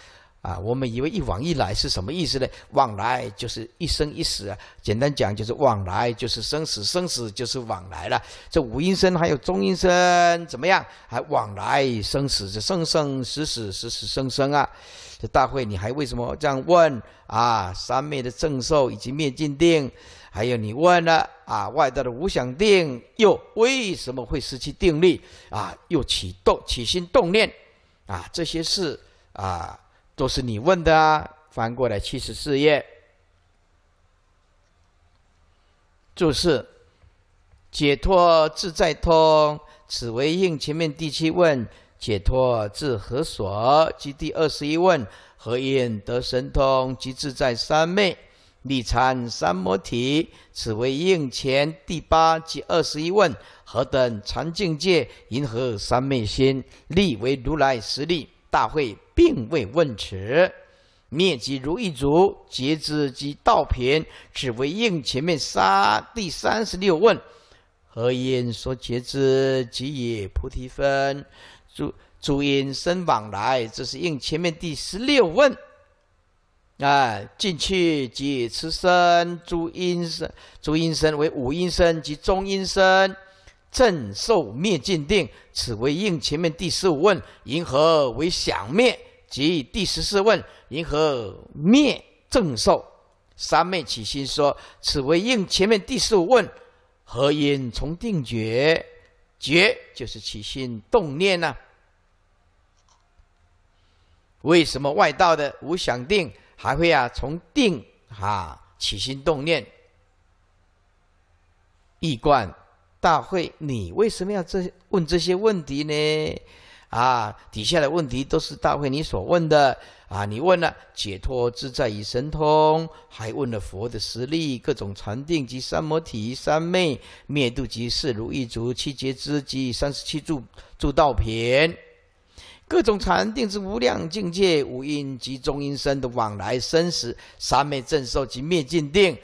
啊，我们以为一往一来是什么意思呢？往来就是一生一死啊。简单讲就是往来就是生死，生死就是往来了。这五阴身还有中阴身怎么样？还往来生死，这生生死死，死死生生啊！这大会你还为什么这样问啊？三昧的正受以及灭尽定，还有你问了啊，外道的无想定又为什么会失去定力啊？又起动起心动念？啊，这些事啊，都是你问的啊。翻过来七十四页，注释：解脱自在通，此为应前面第七问；解脱自何所？即第二十一问；何因得神通？即自在三昧。立参三摩提，此为应前第八及二十一问何等禅境界？银河三昧心？立为如来实力。大会并未问此灭即如意足，截之即道品，只为应前面三第三十六问何因说截之即以菩提分诸诸因生往来？这是应前面第十六问。啊！进去即此身，诸阴身，诸阴身为五阴身及中阴身，正受灭尽定，此为应前面第十五问。银河为想灭？即第十四问。银河灭正受？三昧起心说，此为应前面第十五问。何因从定觉？觉就是起心动念呢？为什么外道的无想定？还会啊，从定哈起心动念，一观大会，你为什么要这问这些问题呢？啊，底下的问题都是大会你所问的啊，你问了解脱自在与神通，还问了佛的实力、各种禅定及三摩体、三昧、灭度及四如意足、七劫之及三十七柱、助道品。各种禅定之无量境界、五音及中阴身的往来生死、三昧正受及灭尽定，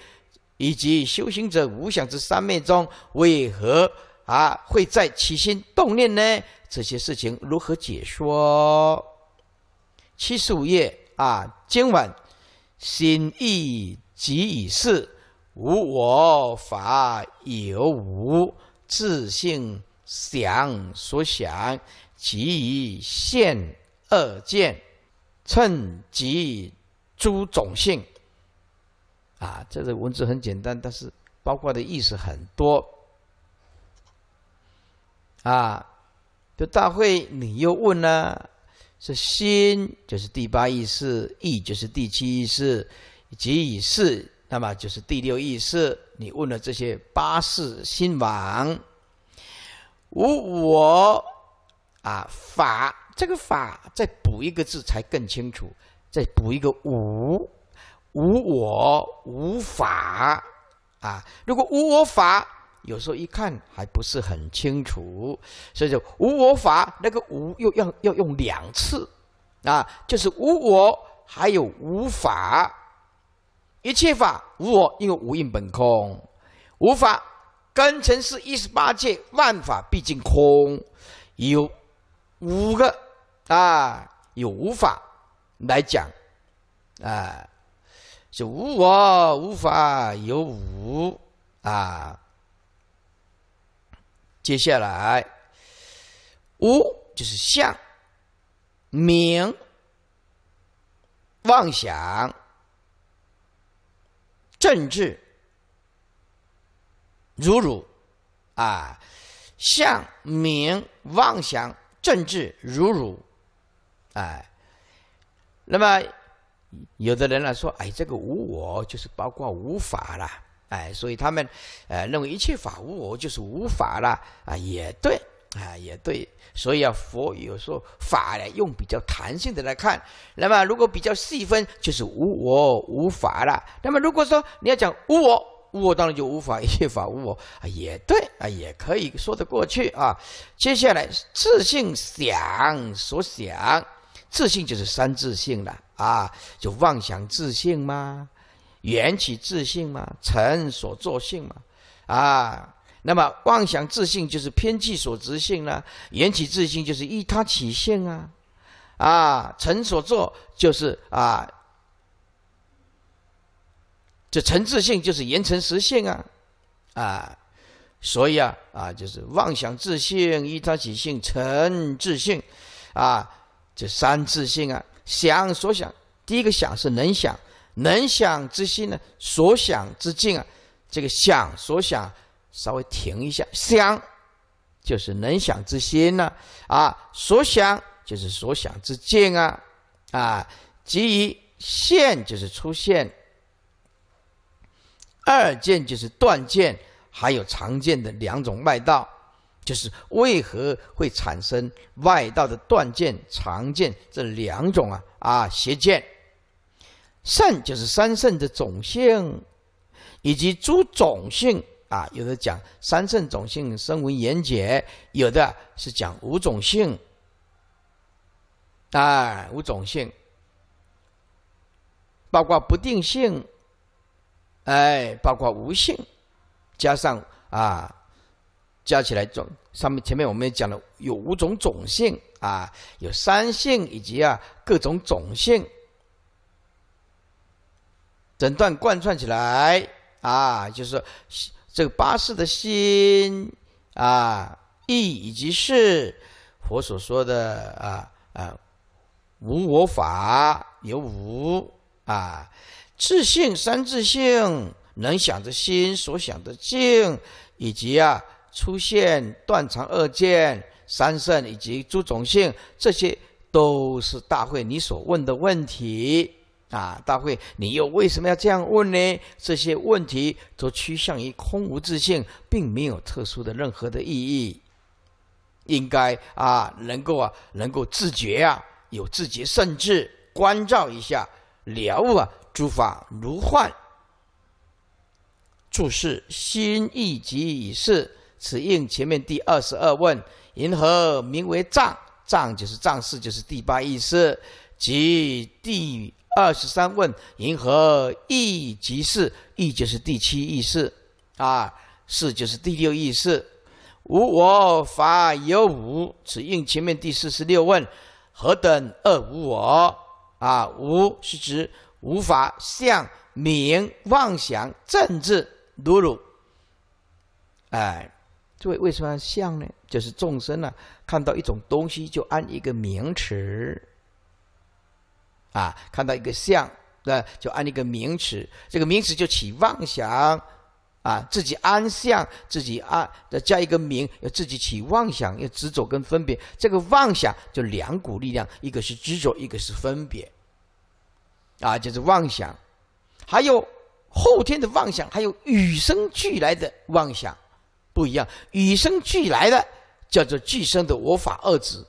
以及修行者无想之三昧中，为何啊会在起心动念呢？这些事情如何解说？七十五页啊，今晚心意即已是无我法有无自性想所想。即以现二见，称即诸种性。啊，这个文字很简单，但是包括的意思很多。啊，就大会，你又问了，是心，就是第八意识；意就是第七意识，即以是，那么就是第六意识。你问了这些八世心王，无我。啊，法这个法再补一个字才更清楚，再补一个无，无我无法，啊，如果无我法有时候一看还不是很清楚，所以就无我法那个无又要要用两次，啊，就是无我还有无法，一切法无我因为无印本空，无法根尘是一十八界万法毕竟空，有。五个啊，有五法来讲啊，是无我、无法有无啊。接下来，无就是相、名、妄想、政治、如如啊，相、名、妄想。政治如如，哎，那么有的人呢说：“哎，这个无我就是包括无法了，哎，所以他们呃认为一切法无我就是无法了啊，也对，啊，也对，所以啊佛有时候法呢用比较弹性的来看，那么如果比较细分就是无我无法了，那么如果说你要讲无我。”无我当然就无法依 法无我也对啊，也可以说得过去啊。接下来自信想所想，自信就是三自信了啊，就妄想自信吗？缘起自信吗？成所作性吗？啊，那么妄想自信就是偏计所执性了，缘起自信就是依他起性啊，啊，成所作就是啊。这诚自性就是言诚实性啊，啊，所以啊啊就是妄想自性依他起性成自性，啊，这三自性啊想所想第一个想是能想，能想之心呢所想之境啊，这个想所想稍微停一下想，就是能想之心呢啊所想就是所想之境啊啊即以现就是出现。二见就是断见，还有常见的两种外道，就是为何会产生外道的断见、常见这两种啊？啊，邪见。三就是三圣的种性，以及诸种性啊。有的讲三圣种性声为言解，有的是讲五种性啊，五种性包括不定性。哎，包括无性，加上啊，加起来总上面前面我们讲了有五种种性啊，有三性以及啊各种种性，整段贯穿起来啊，就是这个八事的心啊意以及是佛所说的啊啊无我法有无啊。自性三自性能想的心所想的境，以及啊出现断肠二见三圣以及诸种性，这些都是大会你所问的问题啊。大会你又为什么要这样问呢？这些问题都趋向于空无自性，并没有特殊的任何的意义。应该啊，能够啊，能够自觉啊，有自觉，甚至关照一下了悟啊。诸法如幻，注释心亦即已逝。此应前面第二十二问：银河名为藏，藏就是藏世，就是第八意思，即第二十三问：银河亦即是，亦就是第七意思，啊，是就是第六意思。无我法有无，此应前面第四十六问：何等二无我？啊，无是指。无法向名妄想政治落入，哎，诸位为什么向呢？就是众生呢，看到一种东西就按一个名词，啊，看到一个像，那就按一个名词，这个名词就起妄想，啊，自己安像，自己安再加一个名，要自己起妄想，要执着跟分别，这个妄想就两股力量，一个是执着，一个是分别。啊，就是妄想，还有后天的妄想，还有与生俱来的妄想，不一样。与生俱来的叫做俱生的，无法二制。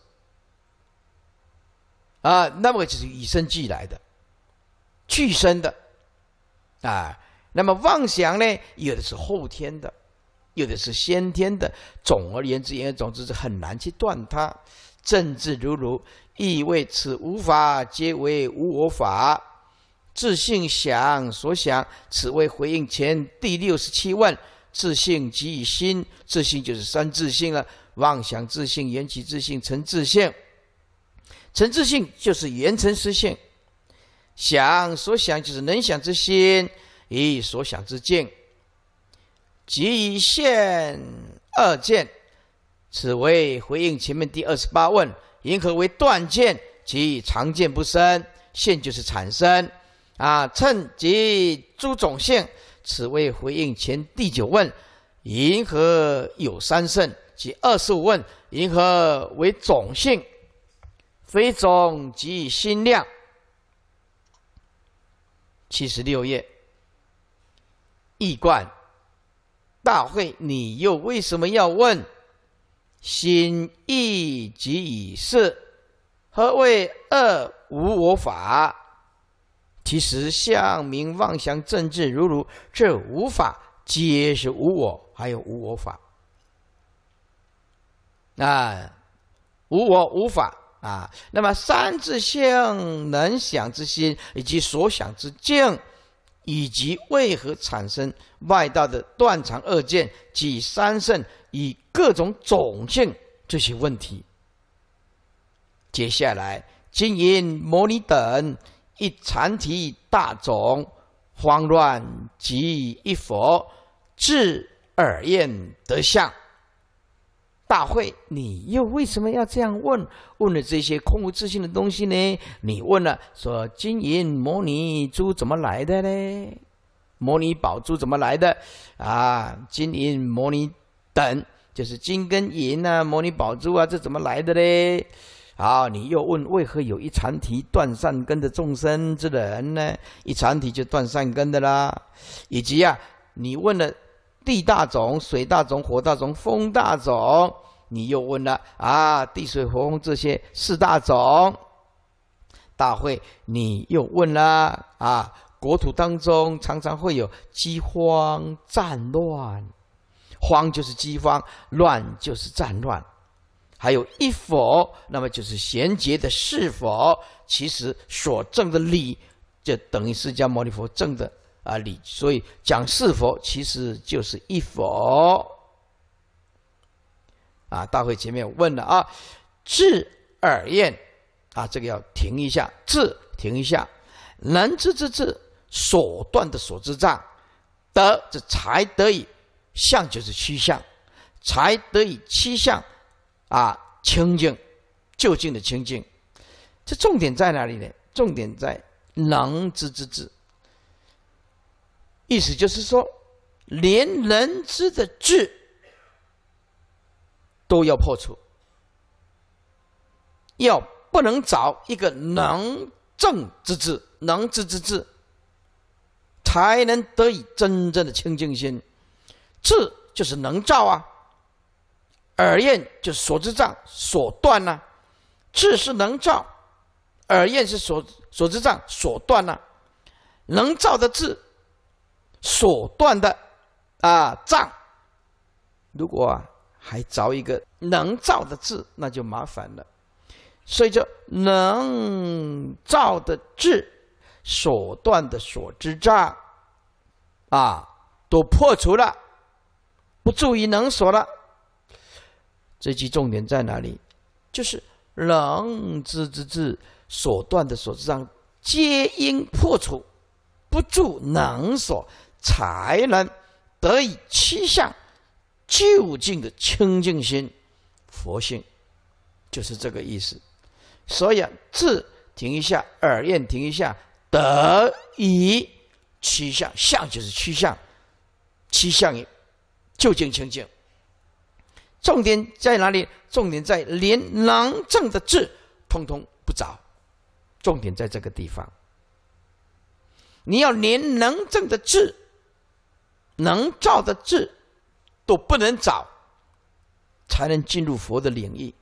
啊，那么就是与生俱来的，俱生的，啊，那么妄想呢，有的是后天的，有的是先天的。总而言之，言而总之是很难去断它。正治如如，亦为此无法皆为无我法。自性想所想，此为回应前第六十七问。自性即以心，自性就是三自性了：妄想自性、缘起自性、成自性。成自性就是缘成实性，想所想就是能想之心，以所想之见，即以现二见，此为回应前面第二十八问。因何为断见？即常见不生，现就是产生。啊，称即诸种性，此为回应前第九问。银河有三圣及二十五问，银河为种性，非种即心量。七十六页，易观大会，你又为什么要问？心义即以是，何谓二无我法？其实，相名妄想正治如如这无法皆是无我，还有无我法啊，无我无法啊。那么三智性、能想之心，以及所想之境，以及为何产生外道的断常二见及三圣以各种种性这些问题。接下来，金银摩尼等。一禅提大种，慌乱即一佛至耳厌得相。大会，你又为什么要这样问？问了这些空无自信的东西呢？你问了说，金银摩尼珠怎么来的呢？摩尼宝珠怎么来的？啊，金银摩尼等，就是金跟银啊，摩尼宝珠啊，这怎么来的呢？好，你又问为何有一长体断善根的众生之人呢？一长体就断善根的啦。以及啊，你问了地大种、水大种、火大种、风大种，你又问了啊，地水火风这些四大种。大会，你又问了啊，国土当中常常会有饥荒、战乱，荒就是饥荒，乱就是战乱。还有一佛，那么就是贤接的是佛。其实所证的理，就等于释迦牟尼佛证的啊理。所以讲是佛，其实就是一佛。啊，大会前面问了啊，智耳验啊，这个要停一下，智停一下。能知之智，所断的所知障，得这才得以相，就是趋向，才得以趋向。啊，清净，就近的清净，这重点在哪里呢？重点在能知之智，意思就是说，连能知的智都要破除，要不能找一个能正之智、能知之智，才能得以真正的清净心。智就是能照啊。耳焰就所知障，所断了；智是能照，耳焰是所所知障，所断了。能照的智，所断的啊障。如果啊还着一个能照的字，那就麻烦了。所以，就能照的智，所断的所知障，啊，都破除了，不注意能锁了。这句重点在哪里？就是能知之智所断的所知上，皆因破除，不住能所，才能得以趋向究竟的清净心佛性，就是这个意思。所以啊，智停一下，耳愿停一下，得以趋向，向就是趋向，趋向于究竟清净。重点在哪里？重点在连能证的智，通通不找。重点在这个地方。你要连能证的智、能照的智，都不能找，才能进入佛的领域。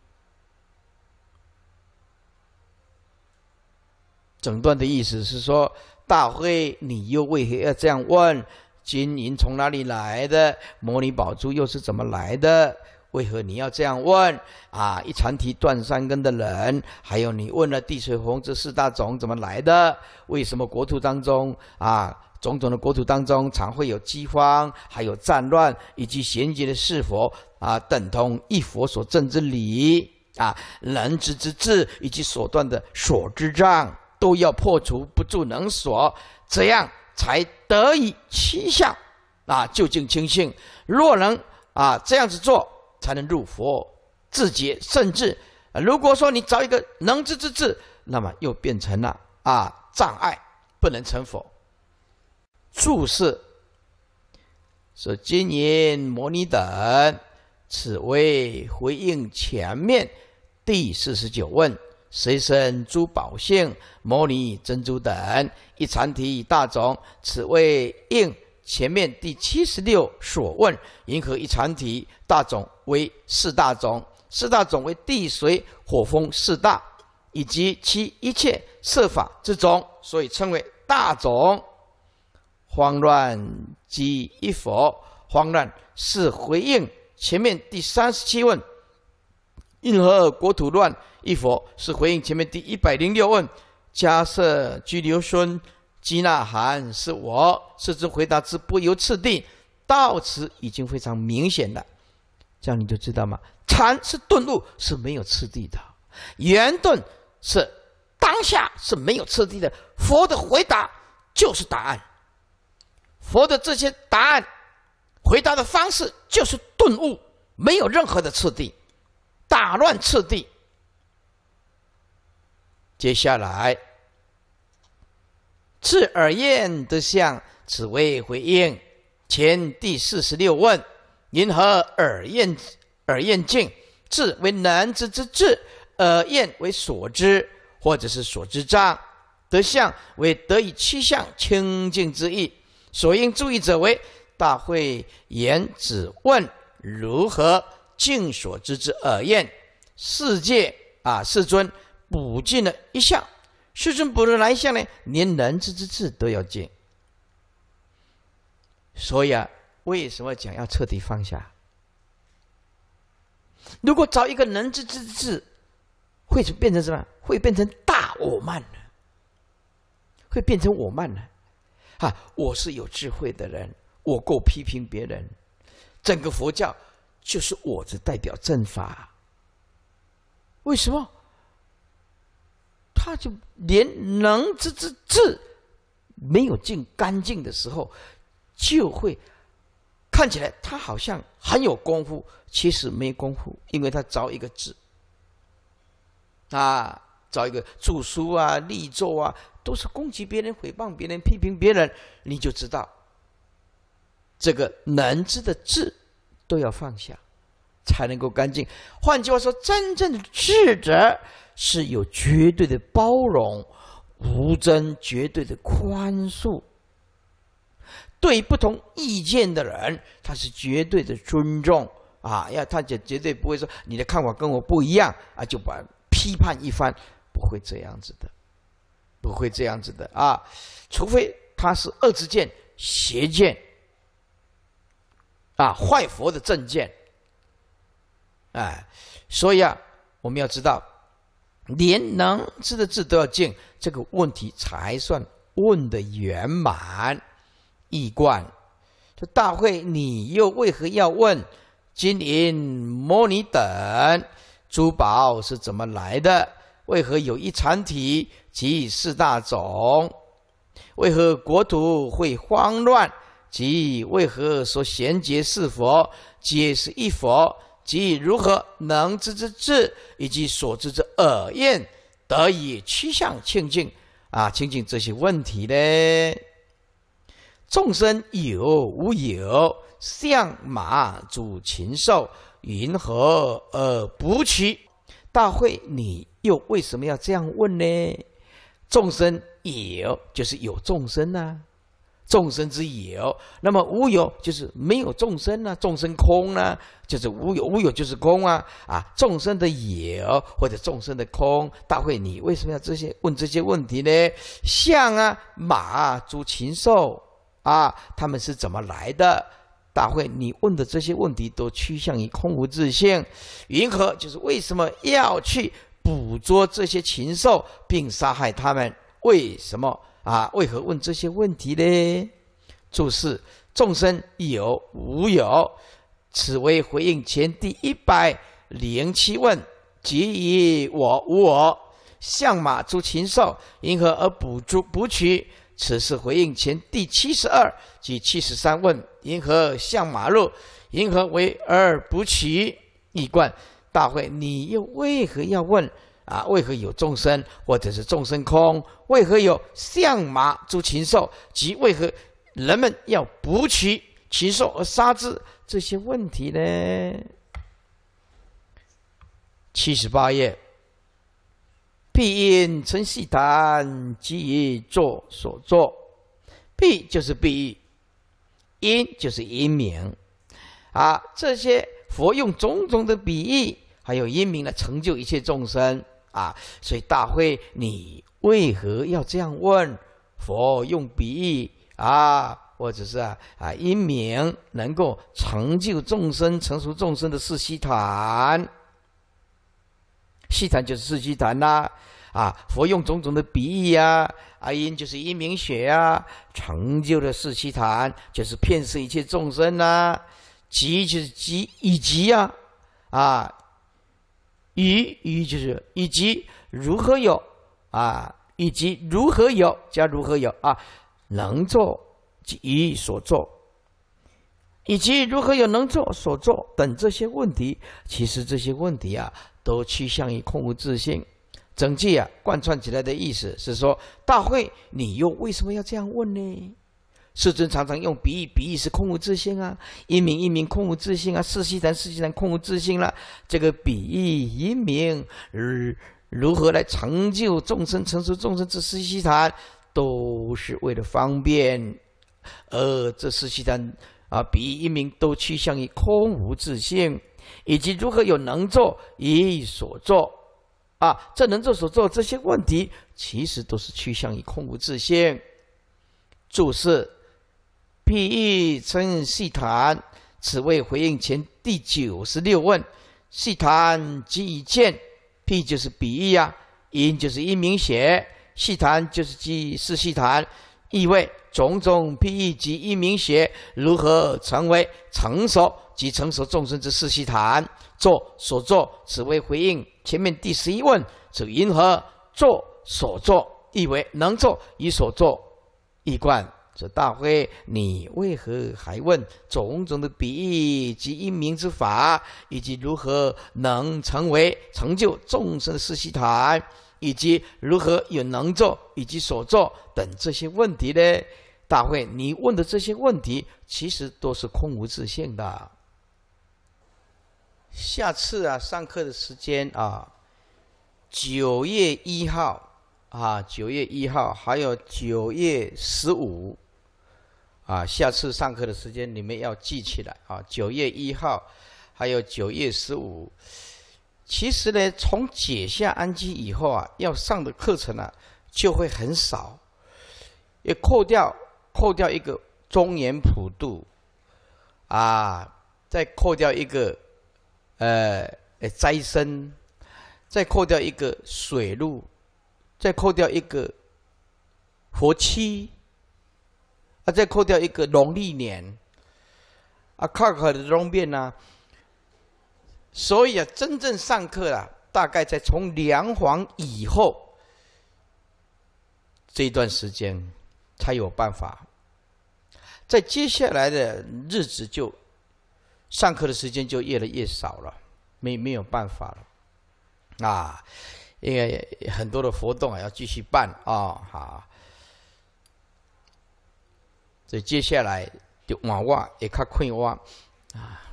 整段的意思是说，大慧，你又为何要这样问？金银从哪里来的？摩尼宝珠又是怎么来的？为何你要这样问？啊，一传提断三根的人，还有你问了地水红这四大种怎么来的？为什么国土当中啊，种种的国土当中常会有饥荒，还有战乱，以及衔接的是佛啊，等同一佛所证之理啊，人之之智，以及所断的所之障，都要破除不住能所，这样才得以七相啊，就近清净。若能啊这样子做。才能入佛自觉，甚至如果说你找一个能知之智，那么又变成了啊障碍，不能成佛。注释：说金银、摩尼等，此为回应前面第四十九问。随身珠宝性，摩尼珍珠等，一禅体大种，此为应。前面第七十六所问，银河一长体大种为四大种，四大种为地水火风四大，以及其一切设法之种，所以称为大种。慌乱即一佛，慌乱是回应前面第三十七问，银河国土乱一佛是回应前面第一百零六问，加设拘留孙。基那含是我，世尊回答之不由次第，到此已经非常明显了。这样你就知道吗？禅是顿悟，是没有次第的；圆顿是当下是没有次第的。佛的回答就是答案。佛的这些答案，回答的方式就是顿悟，没有任何的次第，打乱次第。接下来。智尔厌的相，此为回应前第四十六问：银何尔厌？而厌净智为男子之智，尔厌为所知，或者是所知障。得相为得以七相清净之意。所应注意者为大会言子问如何净所知之尔厌？世界啊，世尊补尽了一项。世尊不如来相呢，连能知之智都要见。所以啊，为什么讲要彻底放下？如果找一个能知之智，会变成什么？会变成大我慢呢？会变成我慢呢？啊，我是有智慧的人，我够批评别人。整个佛教就是我字代表正法。为什么？他就连能知之智没有净干净的时候，就会看起来他好像很有功夫，其实没功夫，因为他找一个字啊，找一个著书啊、立作啊，都是攻击别人、诽谤别人、批评别人，你就知道这个能知的智都要放下，才能够干净。换句话说，真正的智者。是有绝对的包容，无争；绝对的宽恕，对不同意见的人，他是绝对的尊重啊！要他就绝对不会说你的看法跟我不一样啊，就把批判一番，不会这样子的，不会这样子的啊！除非他是恶见、邪见，啊，坏佛的正见，哎，所以啊，我们要知道。连能知的智都要见，这个问题才算问的圆满。易观，这大会你又为何要问金银摩尼等珠宝是怎么来的？为何有一禅体及四大种？为何国土会慌乱？及为何说贤杰是佛皆是一佛？即如何能知之智，以及所知之耳验，得以趋向清净啊？清净这些问题呢？众生有无有？象马主禽兽，云何而不取？大会，你又为什么要这样问呢？众生有，就是有众生呐。众生之有，那么无有就是没有众生呢？众生空呢？就是无有，无有就是空啊！啊，众生的有或者众生的空，大会，你为什么要这些问这些问题呢？象啊，马、啊，猪、禽兽啊，他们是怎么来的？大会，你问的这些问题都趋向于空无自性。云何就是为什么要去捕捉这些禽兽并杀害他们？为什么？啊，为何问这些问题呢？注释：众生有无有，此为回应前第一百零七问，即以我无我。象马诸禽兽，因何而捕捉捕取？此是回应前第七十二及七十三问，因何象马肉，因何为而捕取？一贯大会，你又为何要问？啊，为何有众生，或者是众生空？为何有象马诸禽兽？即为何人们要捕取禽兽而杀之？这些问题呢？七十八页，必因成戏谈，即于作所作，必就是必喻，因就是因明，啊，这些佛用种种的比喻，还有因明来成就一切众生。啊，所以大会你为何要这样问？佛用比喻啊，或者是啊，啊，因明能够成就众生、成熟众生的四悉檀，悉檀就是四悉檀呐。啊，佛用种种的比喻啊，啊，因就是因明学啊，成就的四悉檀就是骗摄一切众生呐。集就是集，以及啊，啊。与与就是以及如何有啊，以及如何有加如何有啊，能做以所做，以及如何有能做所做等这些问题，其实这些问题啊，都趋向于空无自信。整句啊，贯穿起来的意思是说：大会，你又为什么要这样问呢？世尊常常用比喻，比喻是空无自性啊，一名一名空无自性啊，四悉檀四悉檀空无自性了。这个比喻一名，如如何来成就众生、成熟众生之四悉檀，都是为了方便。而这四悉檀啊，比喻一名都趋向于空无自性，以及如何有能做一所做啊，这能做所做这些问题，其实都是趋向于空无自性。注释。譬喻称细谈，此为回应前第九十六问。细谈即以见譬，就是比喻啊，因就是因明学，细谈就是即是细谈，意味种种譬喻及因明学如何成为成熟及成熟众生之细谈？做所做，此为回应前面第十一问。是云何做所做？意为能做与所做一贯。说大辉，你为何还问种种的比喻及一明之法，以及如何能成为成就众生的实习台，以及如何有能做以及所做等这些问题呢？大会，你问的这些问题其实都是空无自信的。下次啊，上课的时间啊，九月一号啊，九月一号还有九月十五。啊，下次上课的时间你们要记起来啊。九月一号，还有九月十五。其实呢，从解下安基以后啊，要上的课程呢就会很少，也扣掉扣掉一个中年普渡，啊，再扣掉一个呃呃斋生，再扣掉一个水路，再扣掉一个佛七。啊，再扣掉一个农历年，啊，靠考的方变呢。所以啊，真正上课啊，大概在从梁皇以后这一段时间才有办法。在接下来的日子就上课的时间就越来越少了，没没有办法了啊，因为很多的活动啊要继续办啊，好。所以接下来就娃娃也看困娃，啊，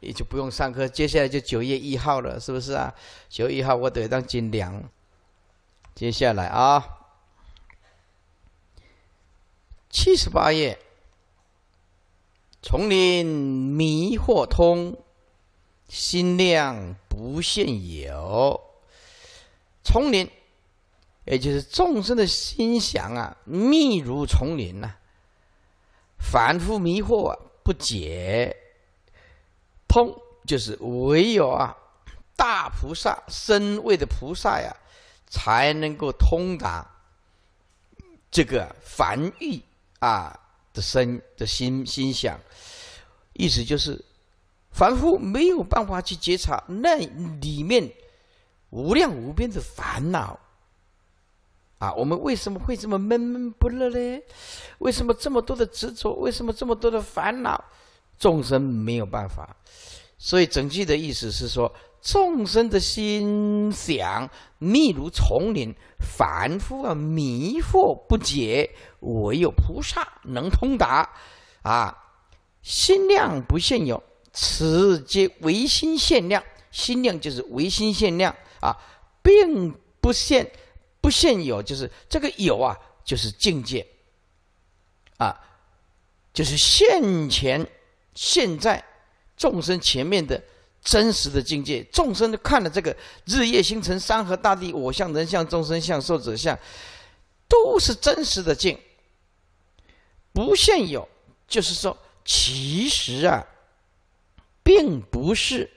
也就不用上课。接下来就九月一号了，是不是啊？九月一号我得当金粮。接下来啊，七十八页，丛林迷惑通，心量不现有。丛林，也就是众生的心想啊，密如丛林呐。凡夫迷惑不解，通就是唯有啊大菩萨身位的菩萨呀，才能够通达这个凡欲啊的身的心心想，意思就是凡夫没有办法去觉察那里面无量无边的烦恼。啊，我们为什么会这么闷闷不乐嘞？为什么这么多的执着？为什么这么多的烦恼？众生没有办法。所以整句的意思是说，众生的心想密如丛林，凡夫啊迷惑不解，唯有菩萨能通达。啊，心量不现有，此皆唯心限量。心量就是唯心限量啊，并不限。不现有就是这个有啊，就是境界啊，就是现前现在众生前面的真实的境界。众生都看了这个日夜星辰山河大地我相人相众生相寿者相，都是真实的境。不现有就是说，其实啊，并不是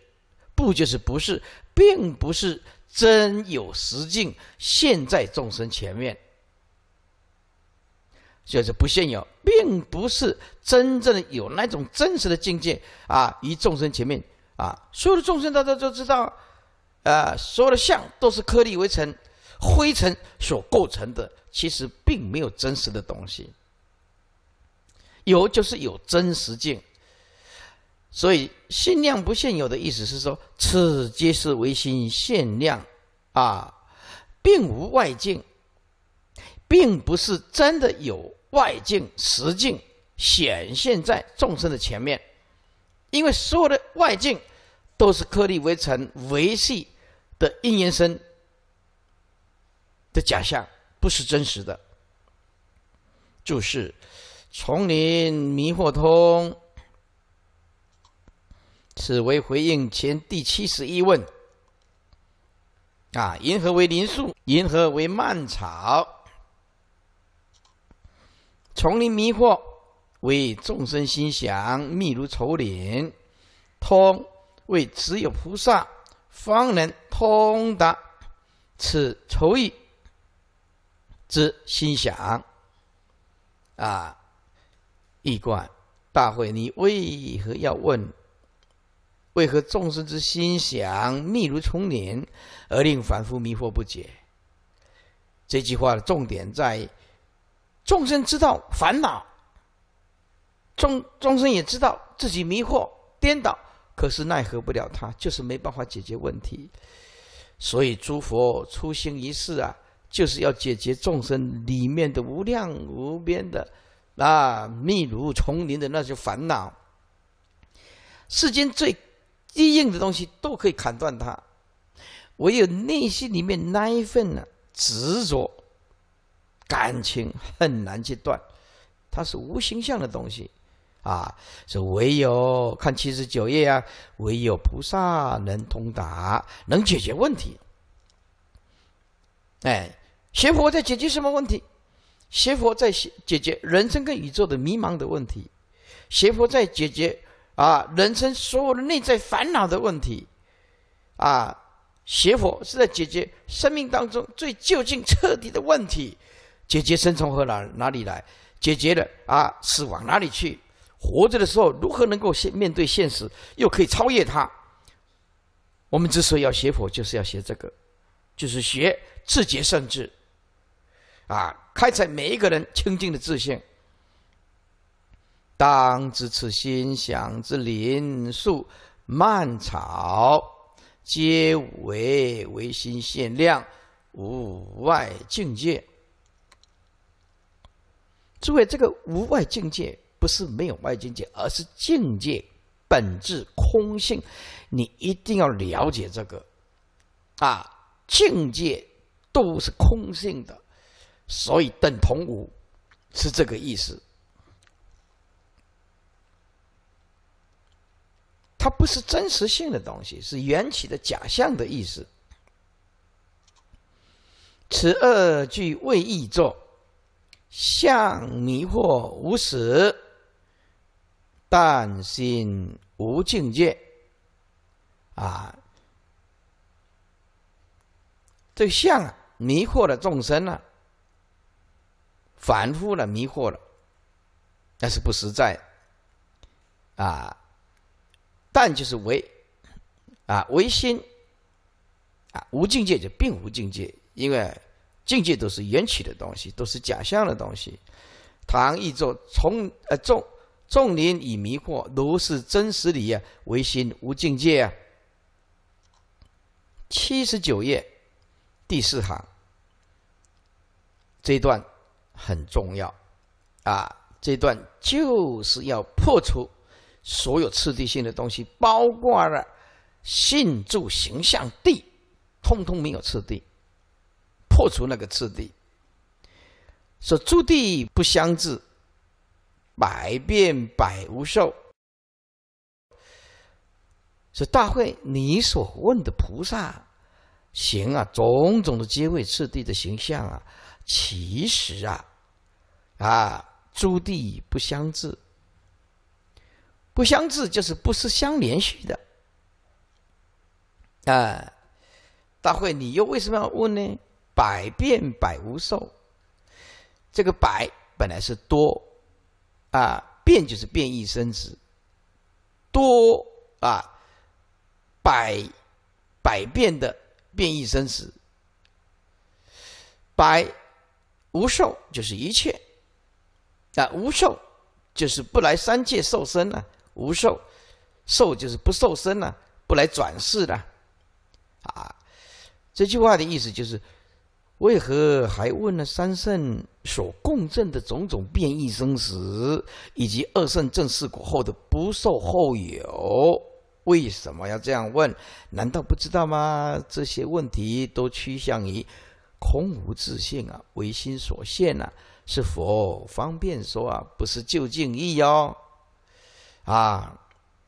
不就是不是，并不是。真有实境现，在众生前面，就是不现有，并不是真正的有那种真实的境界啊！于众生前面啊，所有的众生大家都知道，呃，所有的相都是颗粒微尘、灰尘所构成的，其实并没有真实的东西。有就是有真实境。所以，信量不现有的意思是说，此皆是唯心限量，啊，并无外境，并不是真的有外境实境显现在众生的前面，因为所有的外境都是颗粒微尘维系的因缘生的假象，不是真实的。就是丛林迷惑通。此为回应前第七十一问。啊，银河为林树，银河为蔓草，丛林迷惑为众生心想，密如愁岭，通为只有菩萨方能通达此愁意之心想。啊，一观大会，你为何要问？为何众生之心想密如丛林，而令凡夫迷惑不解？这句话的重点在众生知道烦恼，众众生也知道自己迷惑颠倒，可是奈何不了他，就是没办法解决问题。所以诸佛初心一事啊，就是要解决众生里面的无量无边的那密如丛林的那些烦恼。世间最。坚硬的东西都可以砍断它，唯有内心里面那一份呢执着感情很难去断，它是无形象的东西，啊，是唯有看七十九页啊，唯有菩萨能通达，能解决问题。哎，邪佛在解决什么问题？邪佛在解解决人生跟宇宙的迷茫的问题，邪佛在解决。啊，人生所有的内在烦恼的问题，啊，邪佛是在解决生命当中最究竟彻底的问题，解决生从何哪哪里来，解决了啊，死往哪里去，活着的时候如何能够现面对现实，又可以超越它。我们之所以要学佛，就是要学这个，就是学自觉甚至，啊，开采每一个人清净的自信。当知此心想之林树蔓草，皆为唯心限量，无外境界。诸位，这个无外境界不是没有外境界，而是境界本质空性。你一定要了解这个啊，境界都是空性的，所以等同无，是这个意思。它不是真实性的东西，是缘起的假象的意思。此二句为易作，相迷惑无始，但心无境界。啊，这个相啊，迷惑了众生啊，反复了，迷惑了，那是不实在，啊。但就是唯，啊，唯心，啊，无境界就并无境界，因为境界都是缘起的东西，都是假象的东西。唐译作从呃众众林以迷惑，如是真实理啊，唯心无境界啊。七十九页第四行，这段很重要啊，这段就是要破除。所有次第性的东西，包括了信住形象地，通通没有次第。破除那个次第，说诸地不相制，百变百无受。说大会，你所问的菩萨行啊，种种的皆为次第的形象啊，其实啊，啊，诸地不相制。不相制就是不是相连续的，啊，大会你又为什么要问呢？百变百无受，这个“百”本来是多，啊，变就是变异生殖，多啊，百百变的变异生殖，百无受就是一切，啊，无受就是不来三界受身啊。无受，受就是不受身了，不来转世了，啊，这句话的意思就是，为何还问了三圣所共振的种种变异生死，以及二圣正死果后的不受后有？为什么要这样问？难道不知道吗？这些问题都趋向于空无自性啊，唯心所现啊，是佛方便说啊，不是究竟义哦。啊，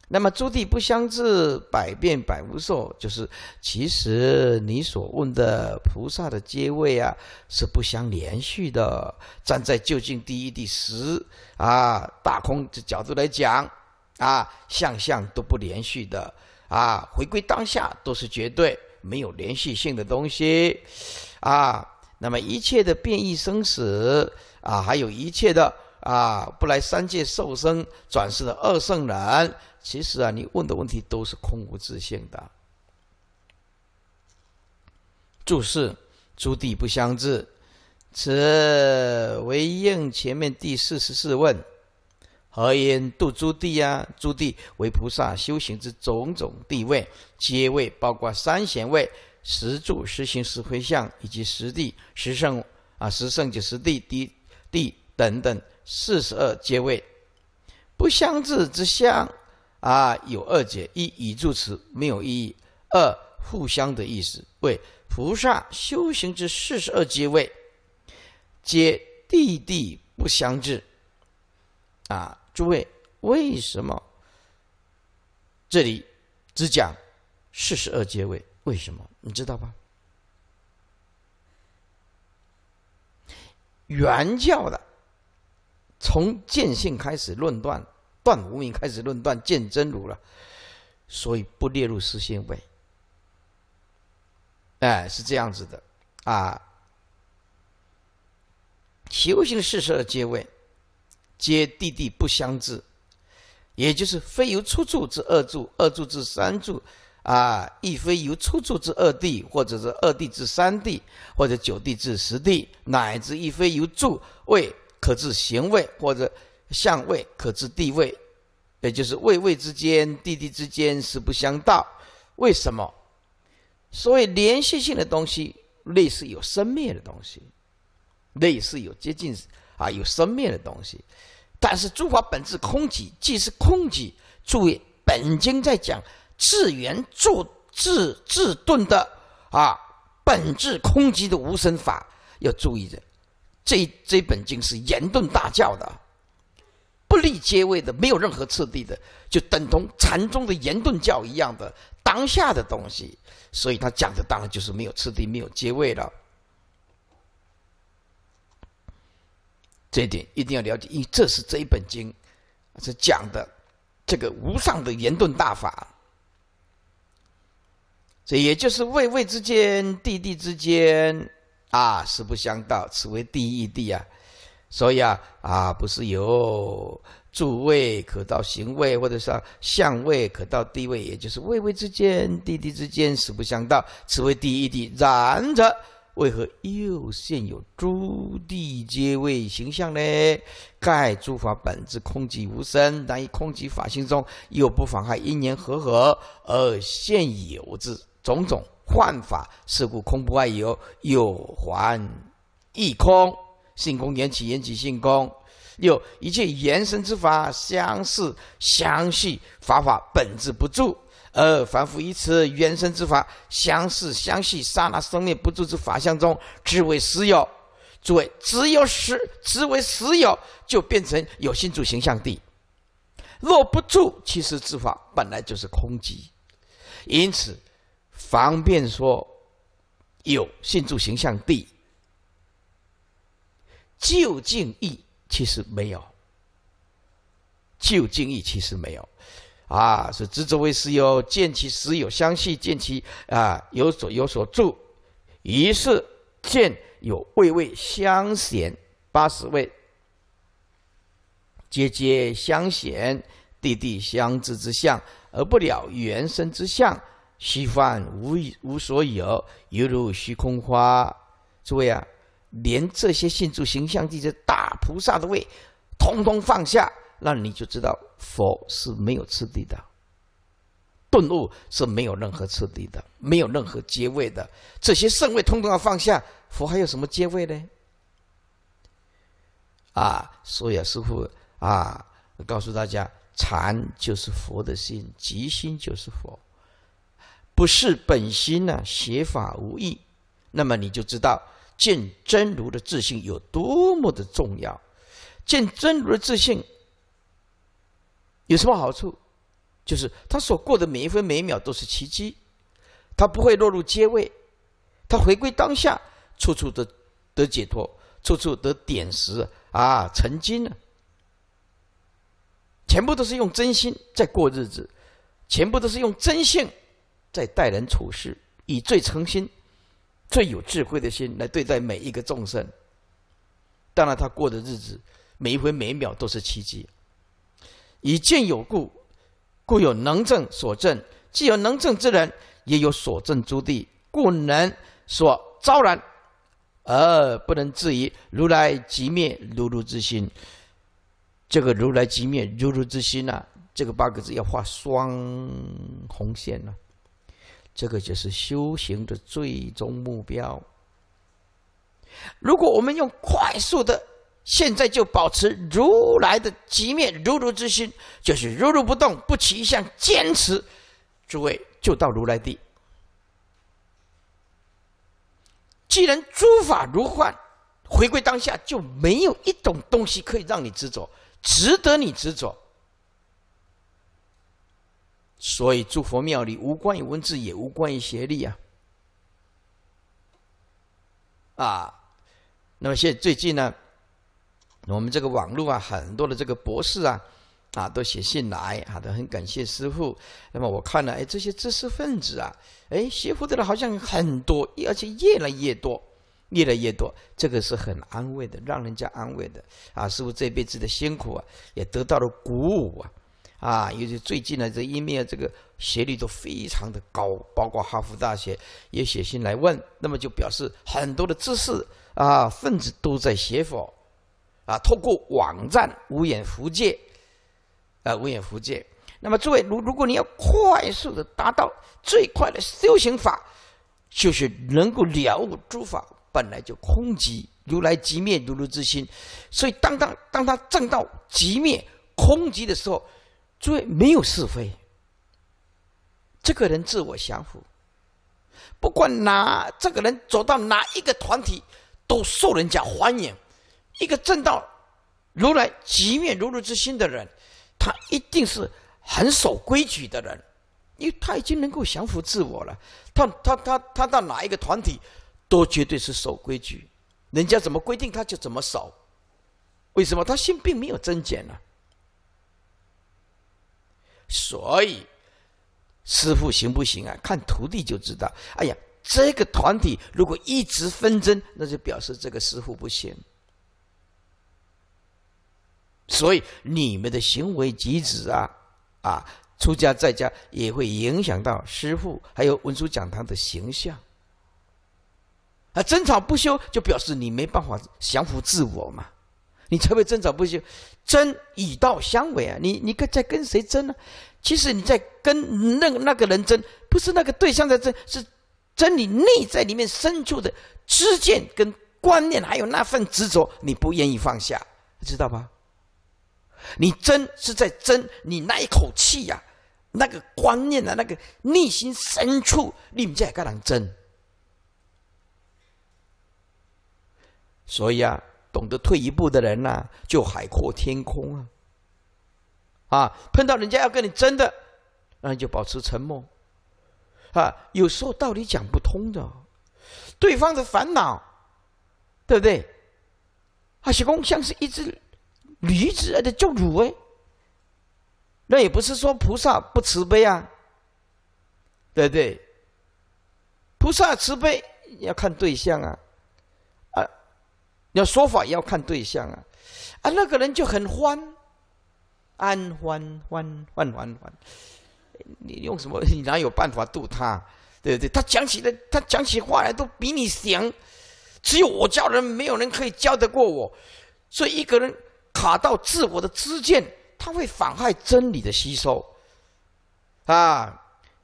那么诸地不相治，百变百无受，就是其实你所问的菩萨的阶位啊，是不相连续的。站在就近第一、第十啊大空这角度来讲，啊，相相都不连续的啊，回归当下都是绝对没有连续性的东西啊。那么一切的变异生死啊，还有一切的。啊，不来三界受生转世的二圣人，其实啊，你问的问题都是空无自性的。注释：诸地不相至，此为应前面第四十四问。何因度诸地呀？诸地为菩萨修行之种种地位皆位，包括三贤位、十住、十行、十回向，以及十地、十圣啊，十圣及十地地地等等。四十二阶位，不相制之相，啊，有二解：一语助词，没有意义；二互相的意思。为菩萨修行之四十二阶位，皆地地不相制。啊，诸位，为什么这里只讲四十二阶位？为什么？你知道吧？原教的。从见性开始论断，断无明开始论断，见真如了，所以不列入四性位。哎，是这样子的啊。修行四二皆位，皆地地不相制，也就是非由出处之二住、二住之三住，啊，亦非由出处之二地，或者是二地之三地，或者九地之十地，乃至亦非由住位。可知行位或者相位，可知地位，也就是位位之间、地地之间是不相道。为什么？所谓连续性的东西，类似有生灭的东西，类似有接近啊有生灭的东西。但是诸法本质空寂，既是空寂。注意，本经在讲自圆住自自顿的啊本质空寂的无生法，要注意的。这这本经是严顿大教的，不立阶位的，没有任何次第的，就等同禅宗的严顿教一样的当下的东西，所以他讲的当然就是没有次第、没有阶位了。这一点一定要了解，因为这是这一本经是讲的这个无上的严顿大法，这也就是位位之间、地地之间。啊，实不相道，此为第一地啊。所以啊，啊不是由诸位可到行位，或者是相位可到地位，也就是位位之间、地地之间实不相道，此为第一地。然者，为何又现有诸地皆位形象呢？盖诸法本质空寂无声，但以空寂法性中又不妨害因缘和合而现有之种种。幻法，是故空不外有，有还亦空；性空缘起，缘起性空。六一切延生之法，相似相系，法法本质不住。而凡夫以此原生之法，相似相系，刹那生灭不住之法相中，只为实有。诸位，只有实，只为实有，就变成有心住形象地。若不住，其实之法本来就是空寂。因此。方便说有信住形象地，究竟义其实没有，究竟义其实没有，啊，是知者为师有，见其实有，相信见其啊有所有所住，于是见有位位相显八十位，阶阶相显，地地相知之相，而不了原身之相。虚幻无无所有，犹如虚空花。诸位啊，连这些信住形象地的大菩萨的位，通通放下，那你就知道佛是没有次第的，顿悟是没有任何次第的，没有任何阶位的。这些圣位通通要放下，佛还有什么阶位呢？啊，所以啊，师父啊，告诉大家，禅就是佛的心，即心就是佛。不是本心呢，邪法无益。那么你就知道见真如的自信有多么的重要。见真如的自信有什么好处？就是他所过的每一分每秒都是奇迹，他不会落入阶位，他回归当下，处处得得解脱，处处得点石啊成金呢。全部都是用真心在过日子，全部都是用真性。在待人处事，以最诚心、最有智慧的心来对待每一个众生。当然，他过的日子，每一分每一秒都是奇迹。以见有故，故有能正所正；既有能正之人，也有所正诸地，故能所招然，而不能自疑。如来即灭如如之心，这个“如来即灭如如之心”呐，这个八个字要画双红线呐。这个就是修行的最终目标。如果我们用快速的，现在就保持如来的寂灭如如之心，就是如如不动、不起一项坚持，诸位就到如来地。既然诸法如幻，回归当下就没有一种东西可以让你执着，值得你执着。所以，诸佛庙里无关于文字，也无关于学力啊！啊，那么现在最近呢，我们这个网络啊，很多的这个博士啊，啊，都写信来啊，都很感谢师傅。那么我看了，哎，这些知识分子啊，哎，学佛的人好像很多，而且越来越多，越来越多，这个是很安慰的，让人家安慰的啊。师傅这辈子的辛苦啊，也得到了鼓舞啊。啊，尤其最近呢，这一面这个学率都非常的高，包括哈佛大学也写信来问。那么就表示很多的知识啊分子都在写佛啊，通过网站无眼福界啊，无眼福界。那么诸位，如如果你要快速的达到最快的修行法，就是能够了悟诸法本来就空寂，如来即灭如如之心。所以当当当他证到即灭空寂的时候。诸位，没有是非。这个人自我降服，不管哪这个人走到哪一个团体，都受人家欢迎。一个正道、如来极灭如如之心的人，他一定是很守规矩的人，因为他已经能够降服自我了。他、他、他、他到哪一个团体，都绝对是守规矩。人家怎么规定，他就怎么守。为什么？他心并没有增减呢？所以，师傅行不行啊？看徒弟就知道。哎呀，这个团体如果一直纷争，那就表示这个师傅不行。所以你们的行为举止啊，啊，出家在家也会影响到师傅，还有文殊讲堂的形象。啊，争吵不休，就表示你没办法降服自我嘛。你才会争吵不休，争以道相违啊！你你跟在跟谁争呢？其实你在跟那那个人争，不是那个对象在争，是争你内在里面深处的知见跟观念，还有那份执着，你不愿意放下，知道吗？你争是在争你那一口气呀，那个观念的那个内心深处，你们在跟人争，所以啊。懂得退一步的人呐，就海阔天空啊！啊，碰到人家要跟你争的，那就保持沉默。啊，有时候道理讲不通的，对方的烦恼，对不对？啊，喜公像是一只驴子，而且叫驴哎，那也不是说菩萨不慈悲啊，对不对？菩萨慈悲要看对象啊。要说法也要看对象啊，啊，那个人就很欢，安欢欢欢欢欢，你用什么？你哪有办法度他？对不对？他讲起的，他讲起话来都比你强，只有我教人，没有人可以教得过我。所以一个人卡到自我的知见，他会妨害真理的吸收。啊，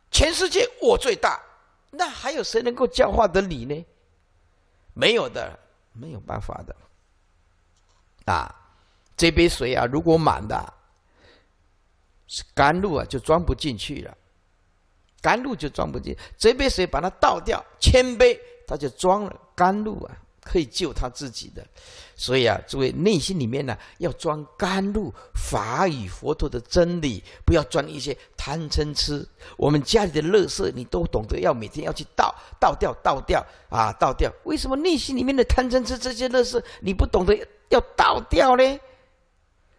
全世界我最大，那还有谁能够教化得你呢？没有的。没有办法的，啊，这杯水啊，如果满的，甘露啊就装不进去了，甘露就装不进。这杯水把它倒掉，千杯它就装了甘露啊。可以救他自己的，所以啊，诸位内心里面呢，要装甘露法语佛陀的真理，不要装一些贪嗔痴。我们家里的垃圾，你都懂得要每天要去倒倒掉倒掉啊，倒掉。为什么内心里面的贪嗔痴这些垃圾，你不懂得要倒掉呢？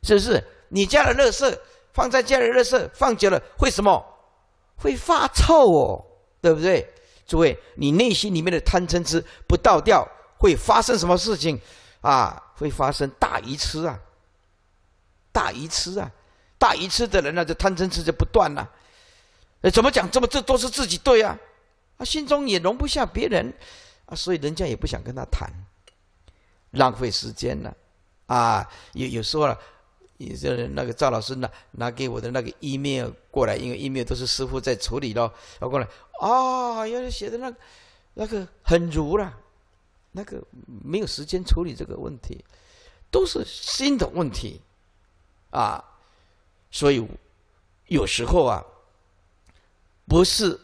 是不是？你家的垃圾放在家里，垃圾放久了会什么？会发臭哦，对不对？诸位，你内心里面的贪嗔痴不倒掉。会发生什么事情？啊，会发生大鱼吃啊，大鱼吃啊，大鱼吃的人呢，就贪嗔痴就不断了。哎，怎么讲？这么这都是自己对啊，啊，心中也容不下别人，啊，所以人家也不想跟他谈，浪费时间了。啊，有有时候了，你这那个赵老师拿拿给我的那个 email 过来，因为 email 都是师傅在处理了，拿过来啊，要写的那那个很如了。那个没有时间处理这个问题，都是新的问题，啊，所以有时候啊，不是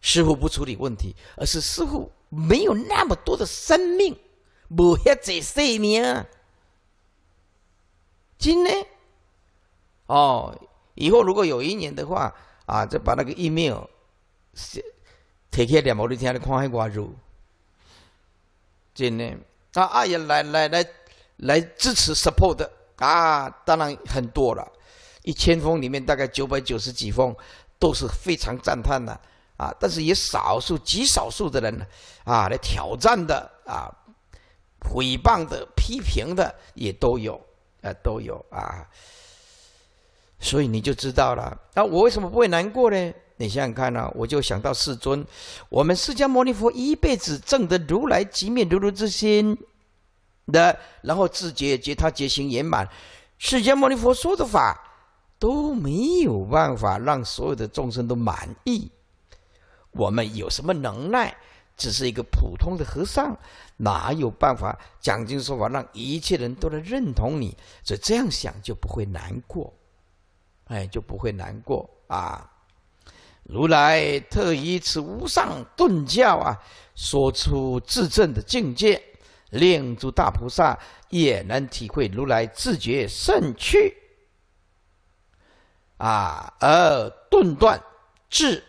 师傅不处理问题，而是师傅没有那么多的生命，无遐济生命，今天哦，以后如果有一年的话，啊，再把那个疫苗，拆开两毛的钱来看一挂住。这呢？他啊也来来来，来支持 support 啊，当然很多了，一千封里面大概九百九十几封都是非常赞叹的啊，但是也少数极少数的人啊来挑战的啊，诽谤的、批评的也都有，啊都有啊，所以你就知道了。那我为什么不会难过呢？你想想看呢，我就想到世尊，我们释迦牟尼佛一辈子证得如来即灭如如之心的，然后自觉觉他觉行圆满，释迦牟尼佛说的法都没有办法让所有的众生都满意。我们有什么能耐？只是一个普通的和尚，哪有办法讲经说法让一切人都能认同你？所以这样想就不会难过，哎，就不会难过啊。如来特以此无上顿教啊，说出自证的境界，令诸大菩萨也能体会如来自觉甚趣。啊，而顿断智，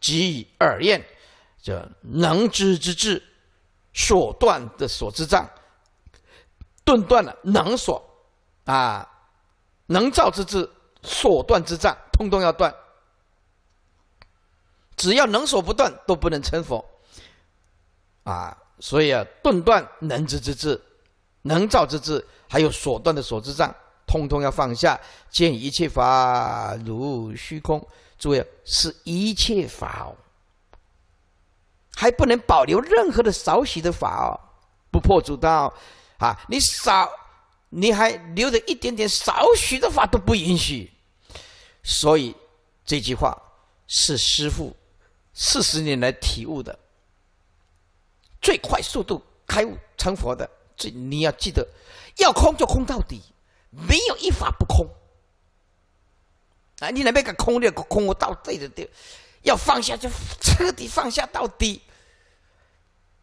即耳验，这能知之智，所断的所知障，顿断了能所，啊，能造之智，所断之障，通通要断。只要能所不断，都不能成佛。啊，所以啊，顿断能知之智、能造之智，还有所断的所知障，通通要放下。见一切法如虚空，注意是一切法哦，还不能保留任何的少许的法哦，不破诸道啊！你少，你还留着一点点少许的法都不允许。所以这句话是师父。四十年来体悟的，最快速度开悟成佛的，最你要记得，要空就空到底，没有一法不空。啊，你那边敢空的，空我到底的对，要放下就彻底放下到底，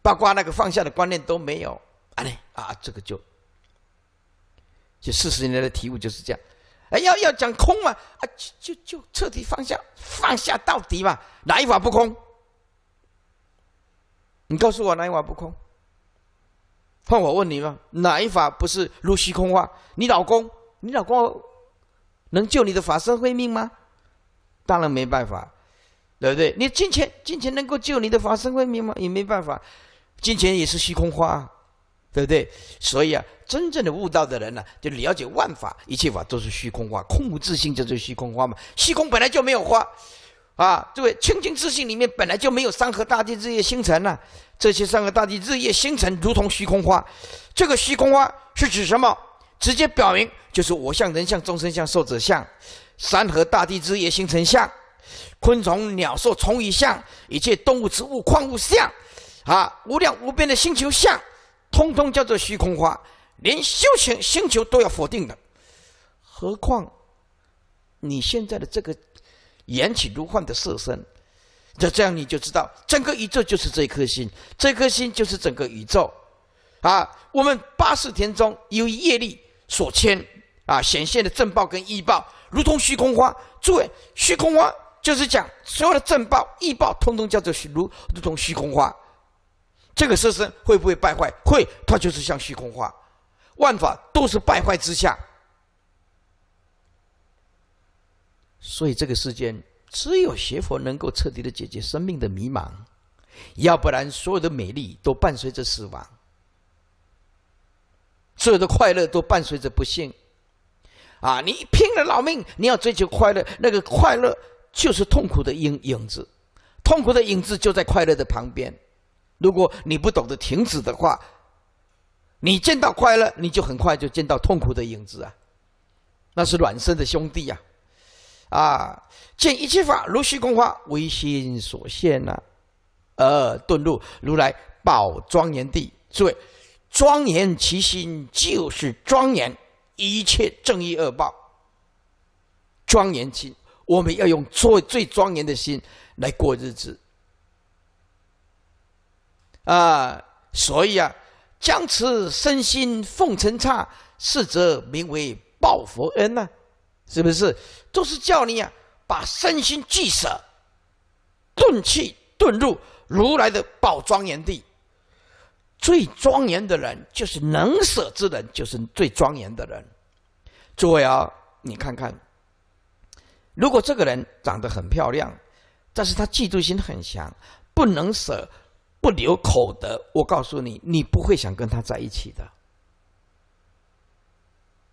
包括那个放下的观念都没有。哎，啊，这个就，就四十年来体悟就是这样。哎，要要讲空嘛，啊，就就就彻底放下，放下到底嘛。哪一法不空？你告诉我哪一法不空？换我问你嘛，哪一法不是如虚空化？你老公，你老公能救你的法身慧命吗？当然没办法，对不对？你金钱，金钱能够救你的法身慧命吗？也没办法，金钱也是虚空啊。对不对？所以啊，真正的悟道的人呢，就了解万法，一切法都是虚空化，空无自性就是虚空化嘛。虚空本来就没有化，啊，这位清净自性里面本来就没有山河大地、日夜星辰呐。这些山河大地、日夜星辰如同虚空化，这个虚空花是指什么？直接表明就是我相、人相、众生相、寿者相，山河大地、日夜星辰相，昆虫、鸟兽、虫蚁相，一切动物、植物、矿物相，啊，无量无边的星球相。通通叫做虚空花，连修行星球都要否定的，何况你现在的这个缘起如幻的色身，那这样你就知道，整个宇宙就是这一颗心，这颗心就是整个宇宙。啊，我们八十田中由业力所牵，啊显现的正报跟异报，如同虚空花。诸位，虚空花就是讲所有的正报、异报，通通叫做如如同虚空花。这个色身会不会败坏？会，它就是像虚空化，万法都是败坏之下。所以这个世间只有学佛能够彻底的解决生命的迷茫，要不然所有的美丽都伴随着死亡，所有的快乐都伴随着不幸。啊，你拼了老命，你要追求快乐，那个快乐就是痛苦的影影子，痛苦的影子就在快乐的旁边。如果你不懂得停止的话，你见到快乐，你就很快就见到痛苦的影子啊！那是孪生的兄弟呀！啊，见一切法如虚空花，唯心所现呐。尔遁入如来宝庄严地，诸位庄严其心，就是庄严一切正义恶报。庄严心，我们要用最最庄严的心来过日子。啊，所以啊，将此身心奉承刹，是则名为报佛恩呐，是不是？都是叫你啊，把身心俱舍，顿去顿入如来的宝庄严地。最庄严的人，就是能舍之人，就是最庄严的人。诸位啊，你看看，如果这个人长得很漂亮，但是他嫉妒心很强，不能舍。不留口德，我告诉你，你不会想跟他在一起的。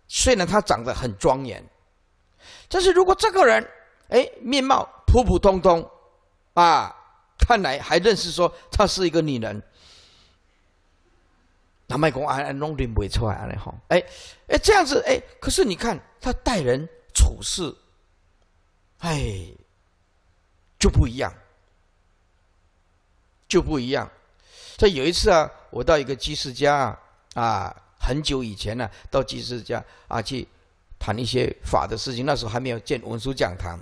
虽然他长得很庄严，但是如果这个人，哎，面貌普普通通，啊，看来还认识说他是一个女人，那卖公安安弄点不出来啊！你吼，哎，哎，这样子，哎，可是你看他待人处事，哎，就不一样。就不一样。这有一次啊，我到一个居士家啊，很久以前呢，到居士家啊去谈一些法的事情。那时候还没有建文殊讲堂，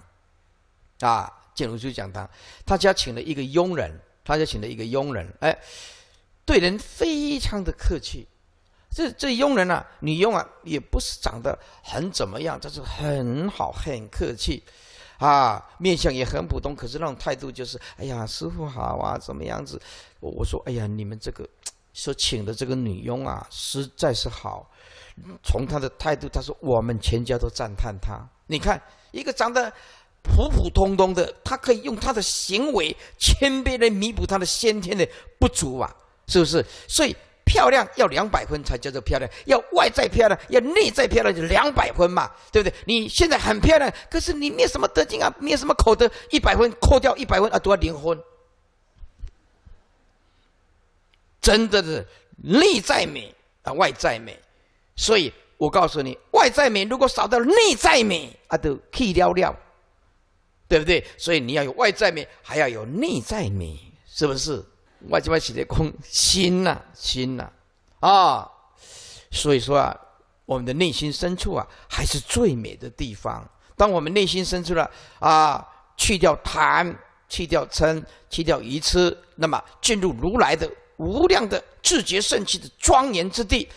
啊，建文殊讲堂，他家请了一个佣人，他家请了一个佣人，哎，对人非常的客气。这这佣人呢，女佣啊，也不是长得很怎么样，但是很好，很客气。啊，面相也很普通，可是那种态度就是，哎呀，师傅好啊，怎么样子？我我说，哎呀，你们这个 说请的这个女佣啊，实在是好。从她的态度，她说我们全家都赞叹她。你看，一个长得普普通通的，她可以用她的行为谦卑来弥补她的先天的不足啊，是不是？所以。漂亮要两百分才叫做漂亮，要外在漂亮，要内在漂亮就两百分嘛，对不对？你现在很漂亮，可是你没什么德行啊，没什么口德，一百分扣掉一百分啊，都要离婚。真的是内在美啊，外在美。所以我告诉你，外在美如果少到内在美啊，都去聊聊，对不对？所以你要有外在美，还要有内在美，是不是？外界外起的空心呐，心呐，啊，所以说啊，我们的内心深处啊，还是最美的地方。当我们内心深处了啊，去掉贪，去掉嗔，去掉愚痴，那么进入如来的无量的自觉圣器的庄严之地，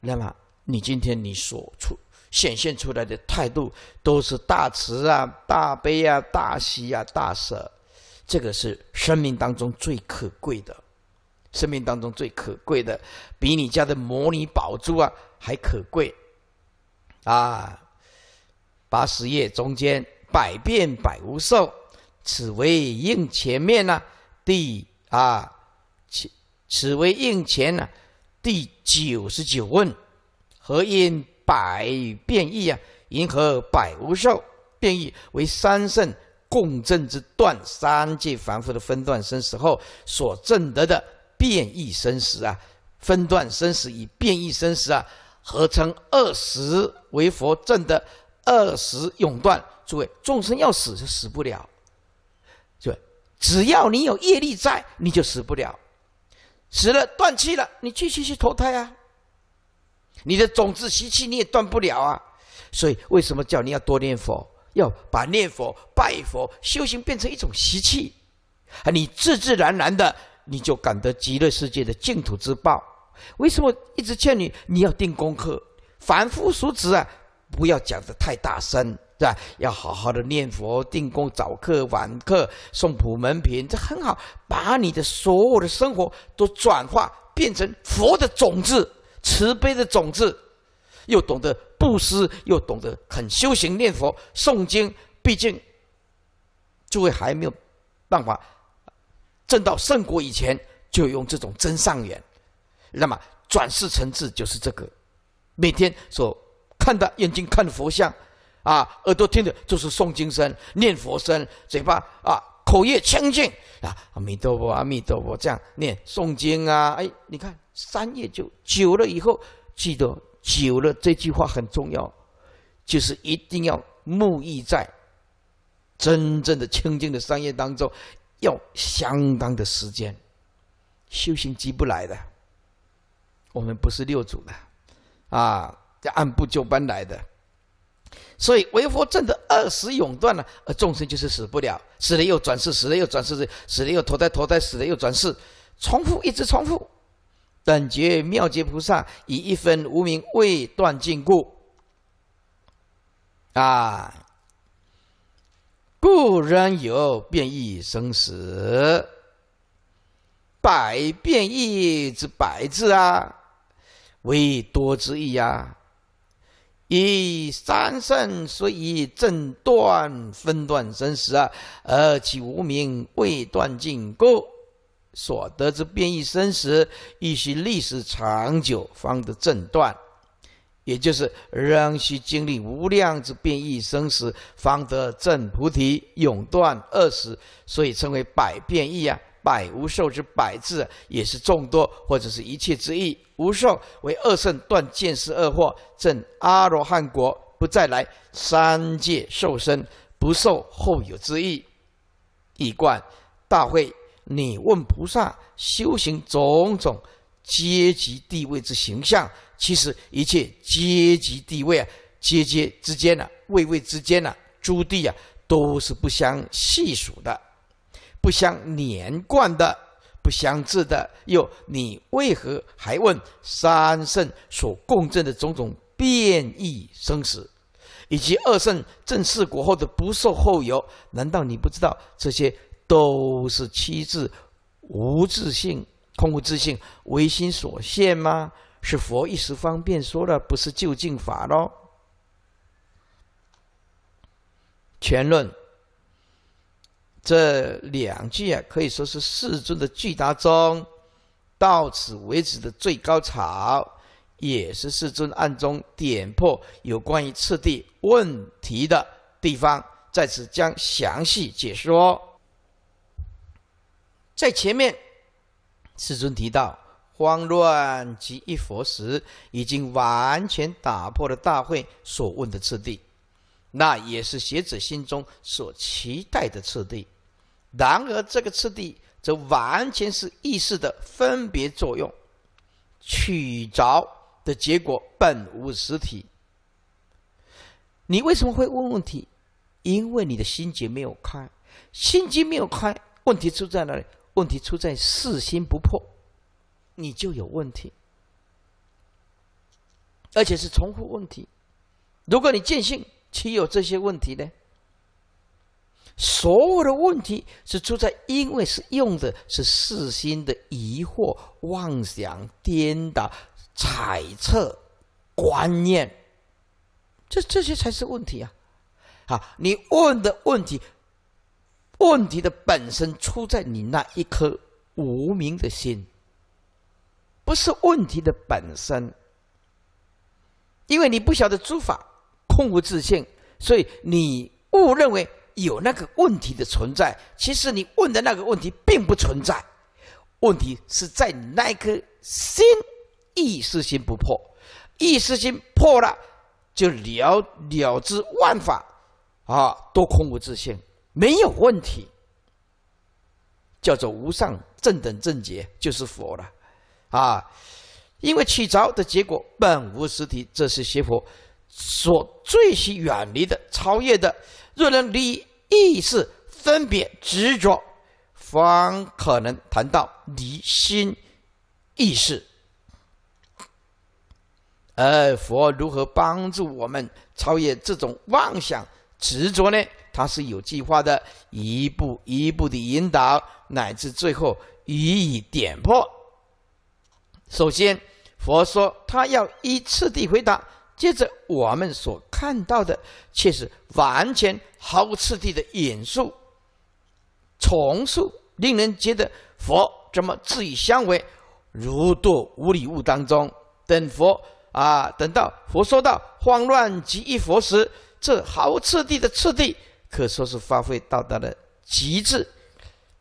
那么你今天你所出显现出来的态度，都是大慈啊、大悲啊、大喜啊、大舍。这个是生命当中最可贵的，生命当中最可贵的，比你家的魔女宝珠啊还可贵，啊，八十页中间百变百无受，此为应前面呢第啊，此此为应前呢第九十九问，何因百变异啊？因何百无受？变异为三圣？共振之断三界凡夫的分段生死后所证得的变异生死啊，分段生死与变异生死啊，合称二十为佛证的二十永断。诸位，众生要死就死不了，对，只要你有业力在，你就死不了。死了断气了，你继续去投胎啊。你的种子习气你也断不了啊。所以为什么叫你要多念佛？要把念佛、拜佛、修行变成一种习气，啊，你自自然然的，你就感得极乐世界的净土之报。为什么一直劝你，你要定功课？凡夫俗子啊，不要讲的太大声，是吧？要好好的念佛、定功、早课、晚课、送普门品，这很好，把你的所有的生活都转化变成佛的种子、慈悲的种子。又懂得布施，又懂得很修行念佛诵经，毕竟就会还没有办法证到圣果以前，就用这种真上缘，那么转世成智就是这个。每天所看的眼睛看佛像，啊，耳朵听的就是诵经声、念佛声，嘴巴啊口业清净啊，阿弥陀佛，阿弥陀佛，这样念诵经啊，哎，你看三业就久了以后，记得。久了，这句话很重要，就是一定要沐浴在真正的清净的商业当中，要相当的时间，修行急不来的。我们不是六祖的，啊，要按部就班来的。所以，为佛证的二死永断了，而众生就是死不了，死了又转世，死了又转世，死了又投胎，投胎死了又转世，重复一直重复。等觉妙觉菩萨以一分无名未断尽故，啊，故人有变异生死，百变异之百字啊，为多之意啊。以三圣所以正断分断生死啊，而其无名未断尽故。所得之变异生死，亦须历史长久方得正断，也就是仍需经历无量之变异生死，方得正菩提永断二死，所以称为百变异啊。百无受之百字，也是众多或者是一切之意。无受为恶圣断见识二惑，正阿罗汉国不再来三界受身，不受后有之意。一贯大会。你问菩萨修行种种阶级地位之形象，其实一切阶级地位啊，阶级之间呢，位位之间呢，诸地啊，都是不相细数的，不相连贯的，不相治的。又你为何还问三圣所共振的种种变异生死，以及二圣正四果后的不受后有？难道你不知道这些？都是七字，无自性，空无自性，唯心所现吗？是佛一时方便说的，不是究竟法咯。全论这两句啊，可以说是世尊的巨大中，到此为止的最高潮，也是世尊暗中点破有关于次第问题的地方，在此将详细解说。在前面，世尊提到“慌乱及一佛时”，已经完全打破了大会所问的次第，那也是学者心中所期待的次第。然而，这个次第则完全是意识的分别作用，取着的结果本无实体。你为什么会问问题？因为你的心结没有开，心结没有开，问题出在哪里？问题出在四心不破，你就有问题，而且是重复问题。如果你见性，岂有这些问题呢？所有的问题是出在，因为是用的是四心的疑惑、妄想、颠倒、猜测、观念，这这些才是问题啊！啊，你问的问题。问题的本身出在你那一颗无名的心，不是问题的本身。因为你不晓得诸法空无自性，所以你误认为有那个问题的存在。其实你问的那个问题并不存在，问题是在你那一颗心，意识心不破，意识心破了就了了之万法，啊，都空无自性。没有问题，叫做无上正等正觉，就是佛了，啊！因为起着的结果本无实体，这是邪佛所最需远离的、超越的。若能离意识分别执着，方可能谈到离心意识。而佛如何帮助我们超越这种妄想执着呢？他是有计划的，一步一步的引导，乃至最后予以点破。首先，佛说他要依次地回答，接着我们所看到的却是完全毫无次第的引述、重述，令人觉得佛怎么自以相违，如堕无里物当中。等佛啊，等到佛说到“慌乱即一佛”时，这毫无次第的次第。可说是发挥到达了极致。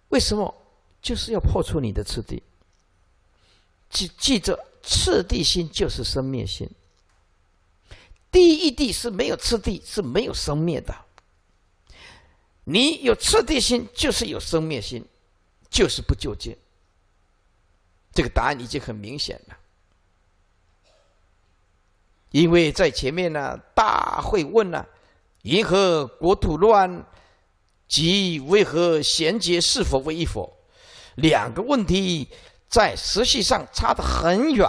为什么？就是要破除你的次第。记记住，次第心就是生灭心。第一地是没有次第，是没有生灭的。你有次第心，就是有生灭心，就是不究竟。这个答案已经很明显了。因为在前面呢，大会问了。银何国土乱？即为何衔接是否为一佛？两个问题在实际上差得很远。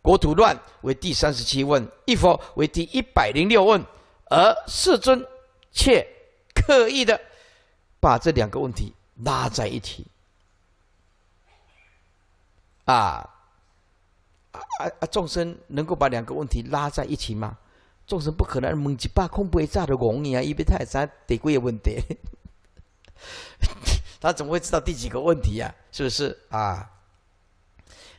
国土乱为第三十七问，一佛为第一百零六问，而世尊却刻意的把这两个问题拉在一起。啊啊啊！众生能够把两个问题拉在一起吗？众生不可能蒙起把空杯炸得红你啊，一百泰山得过有问题。他怎么会知道第几个问题呀？是不是啊？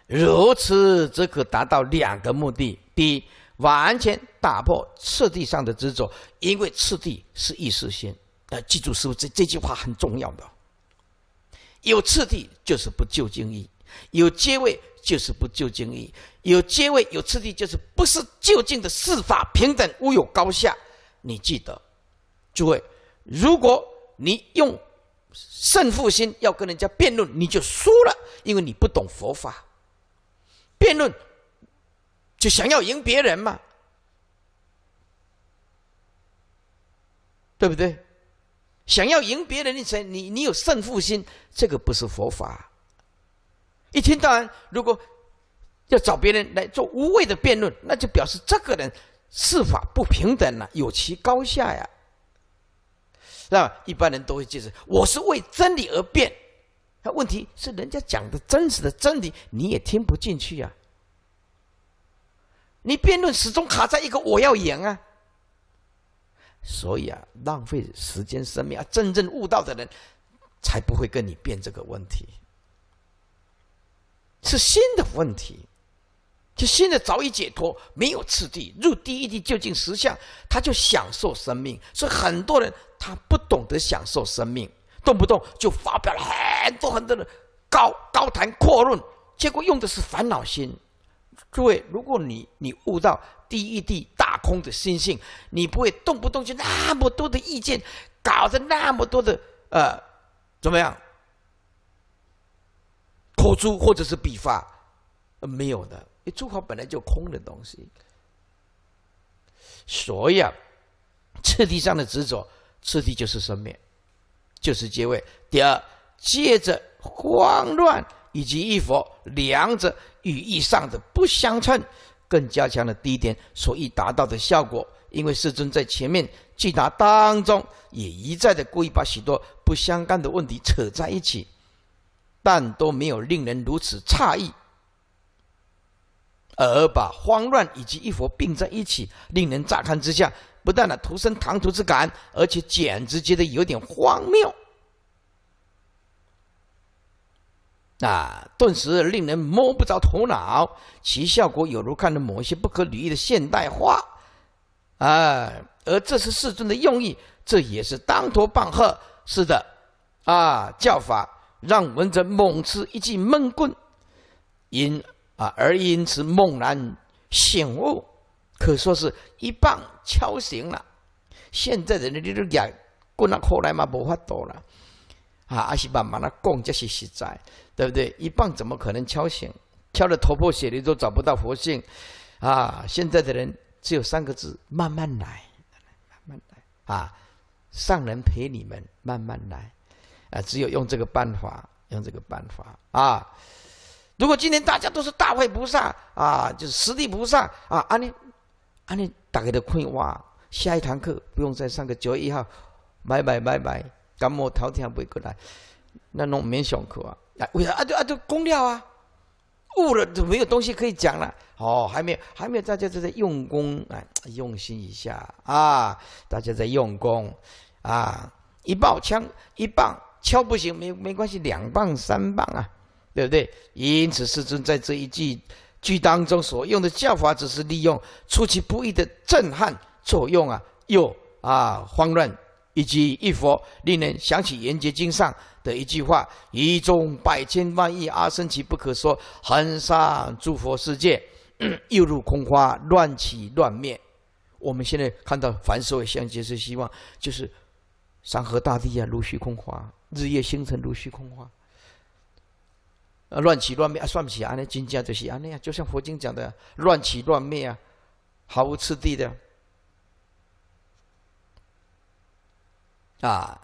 如此则可达到两个目的：第一，完全打破次第上的执着，因为次第是意识心。呃，记住师傅这这句话很重要的。有次第就是不究经义，有阶位就是不究经义。有阶位，有次第，就是不是就近的四法平等，无有高下。你记得，诸位，如果你用胜负心要跟人家辩论，你就输了，因为你不懂佛法。辩论就想要赢别人嘛，对不对？想要赢别人，你钱，你你有胜负心，这个不是佛法。一听到晚，如果。要找别人来做无谓的辩论，那就表示这个人是法不平等了，有其高下呀，那一般人都会解释，我是为真理而辩。那问题是人家讲的真实的真理，你也听不进去呀。你辩论始终卡在一个我要赢啊，所以啊，浪费时间生命啊，真正悟道的人才不会跟你辩这个问题，是新的问题。就现在早已解脱，没有次第，入第一地就近实相，他就享受生命。所以很多人他不懂得享受生命，动不动就发表了很多很多的高高谈阔论，结果用的是烦恼心。诸位，如果你你悟到第一地大空的心性，你不会动不动就那么多的意见，搞得那么多的呃怎么样？口诛或者是笔伐，没有的。你诸法本来就空的东西，所以啊，次第上的执着，次第就是生灭，就是结位。第二，借着慌乱以及一佛两者语义上的不相称，更加强了第一点所以达到的效果。因为世尊在前面记答当中，也一再的故意把许多不相干的问题扯在一起，但都没有令人如此诧异。而把慌乱以及一佛并在一起，令人乍看之下不但呢徒生唐突之感，而且简直觉得有点荒谬。啊，顿时令人摸不着头脑，其效果有如看了某些不可理喻的现代化，啊，而这是世尊的用意，这也是当头棒喝。是的，啊，教法让文者猛吃一记闷棍，因。啊！而因此猛然醒悟，可说是一棒敲醒了。现在的人就是讲，过那后来嘛，无法多了。啊，还是慢慢的讲，这是实在，对不对？一棒怎么可能敲醒？敲的头破血流都找不到佛性。啊！现在的人只有三个字：慢慢来，慢慢来。啊，上人陪你们慢慢来。啊，只有用这个办法，用这个办法啊。如果今天大家都是大慧菩萨啊，就是实地菩萨啊，阿尼阿尼，大概都困哇，下一堂课不用再上个九月一号，拜拜拜拜，感冒头天不会过来，那侬免上课啊？为啥？阿都阿都公掉啊？悟了就没有东西可以讲了。哦，还没有，还没有，大家正在用功啊，用心一下啊，大家在用功啊，一爆枪一棒敲不行，没没关系，两棒三棒啊。对不对？因此，世尊在这一句句当中所用的教法，只是利用出其不意的震撼作用啊，又啊慌乱，以及一佛，令人想起《圆觉经》上的一句话：“一中百千万亿阿僧祇不可说恒沙诸佛世界，又如空花，乱起乱灭。”我们现在看到凡所有相，皆是希望，就是山河大地啊，如虚空花；日夜星辰如虚空花。啊，乱起乱灭啊，算不起啊！那金界就是啊那样，就像佛经讲的“乱起乱灭”啊，毫无次第的。啊，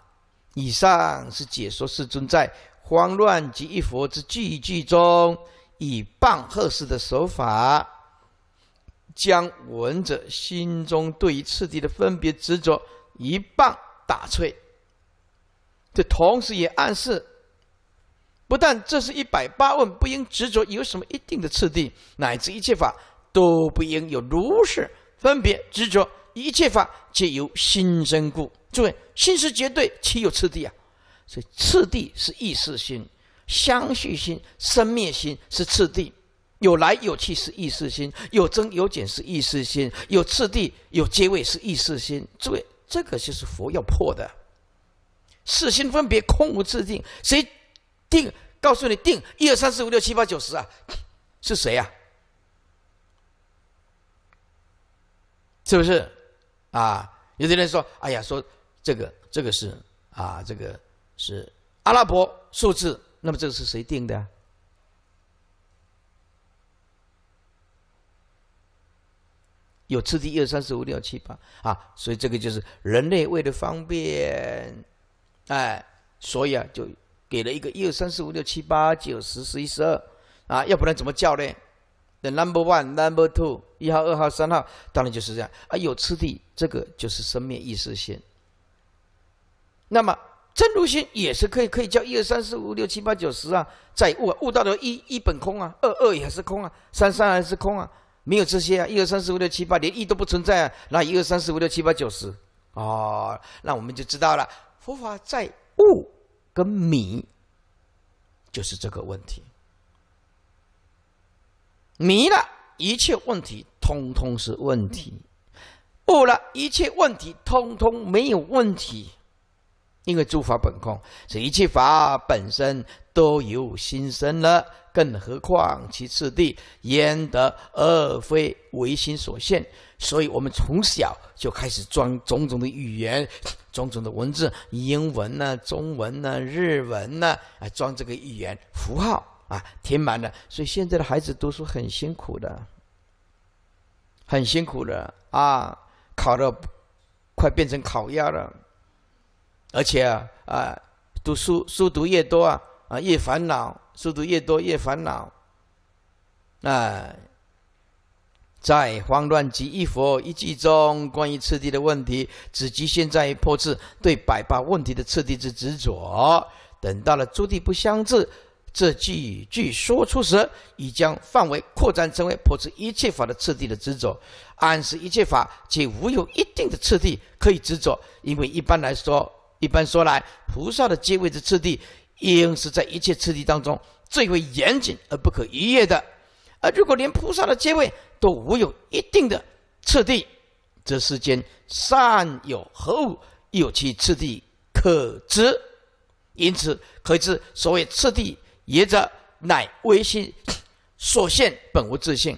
以上是解说世尊在“慌乱及一佛之句句中”，以棒喝式的手法，将闻者心中对于次第的分别执着一棒打碎。这同时也暗示。不但这是一百八问，不应执着有什么一定的次第，乃至一切法都不应有如是分别执着。一切法皆由心生故。诸位，心是绝对，岂有次第啊？所以次第是意识心、相续心、生灭心是次第，有来有去是意识心，有增有减是意识心，有次第有阶位是意识心。诸位，这个就是佛要破的，四心分别空无次第，所以。定告诉你定一二三四五六七八九十啊，是谁呀？是不是啊？有的人说：“哎呀，说这个这个是啊，这个是阿拉伯数字。”那么这个是谁定的？有次第一二三四五六七八啊，所以这个就是人类为了方便，哎，所以啊就。给了一个一二三四五六七八九十十一十二啊，要不然怎么叫呢？e number one number two 一号二号三号，当然就是这样啊。有次第，这个就是生灭意识线。那么真如心也是可以可以叫一二三四五六七八九十啊，在悟悟到的一一本空啊，二二也是空啊，三三还是空啊，没有这些啊，一二三四五六七八连一都不存在啊，那一二三四五六七八九十哦，那我们就知道了，佛法在悟。跟迷，就是这个问题。迷了一切问题，通通是问题；悟了一切问题，通通没有问题。因为诸法本空，是一切法本身。都有心生了，更何况其次第，焉得而非唯心所现？所以，我们从小就开始装种种的语言、种种的文字，英文呢，中文呢，日文呢，啊，装这个语言符号啊，填满的。所以，现在的孩子读书很辛苦的，很辛苦的啊，考的快变成烤鸭了，而且啊啊，读书书读越多啊。啊，越烦恼，速度越多，越烦恼。哎，在慌乱及一佛一句中，关于次第的问题，只局限于破斥对百八问题的次第之执着。等到了诸地不相治这句句说出时，已将范围扩展成为破斥一切法的次第的执着。暗示一切法且无有一定的次第可以执着，因为一般来说，一般说来，菩萨的阶位之次第。应因是在一切次第当中最为严谨而不可逾越的，而如果连菩萨的阶位都无有一定的次第，则世间善有何物有其次第可知？因此可知，所谓次第，也者乃唯心所现，本无自性。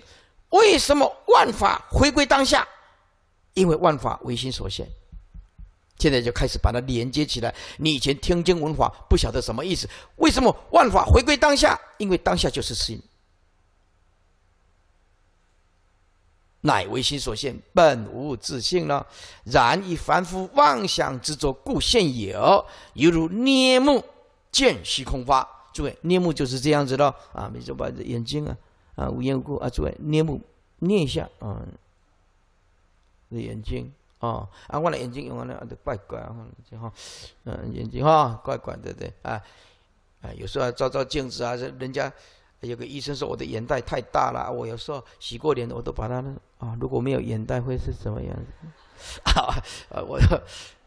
为什么万法回归当下？因为万法唯心所现。现在就开始把它连接起来。你以前听经闻法不晓得什么意思，为什么万法回归当下？因为当下就是心，乃唯心所现，本无自性了。然以凡夫妄想之作，故现有，犹如捏目见虚空花。诸位，捏目就是这样子了啊！每次把眼睛啊啊无缘无故啊，诸位捏目捏一下啊，这眼睛。哦，啊，我的眼睛用完了，啊，怪怪，眼睛，哈，嗯，眼睛哈，怪怪，对对，啊，啊，有时候照照镜子啊，人人家有个医生说我的眼袋太大了，我有时候洗过脸，我都把它，啊，如果没有眼袋会是什么样子？啊，我，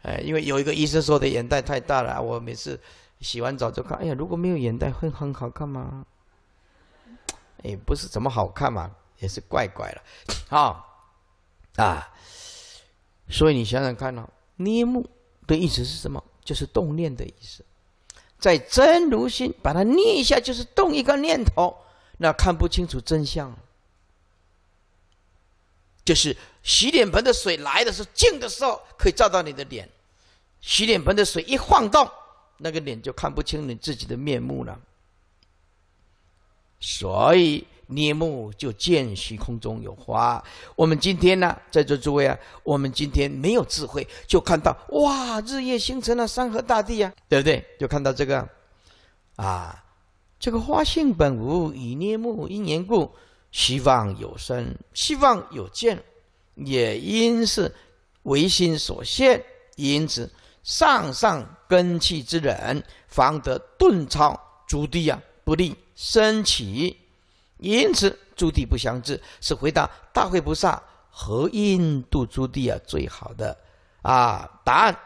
哎，因为有一个医生说的眼袋太大了，我每次洗完澡就看，哎呀，如果没有眼袋会很好看吗？哎，不是怎么好看嘛，也是怪怪了，啊，啊。所以你想想看呢，捏木的意思是什么？就是动念的意思，在真如心把它捏一下，就是动一个念头，那看不清楚真相就是洗脸盆的水来的时候，静的时候可以照到你的脸，洗脸盆的水一晃动，那个脸就看不清你自己的面目了。所以。涅目就见虚空中有花。我们今天呢，在座诸位啊，我们今天没有智慧，就看到哇，日夜星辰啊，山河大地啊，对不对？就看到这个啊，这个花性本无，以捏目因缘故，希望有生，希望有见，也因是唯心所现。因此，上上根器之人，方得顿超诸地啊，不利升起。因此，诸地不相制，是回答大慧菩萨和印度诸地啊最好的啊答案。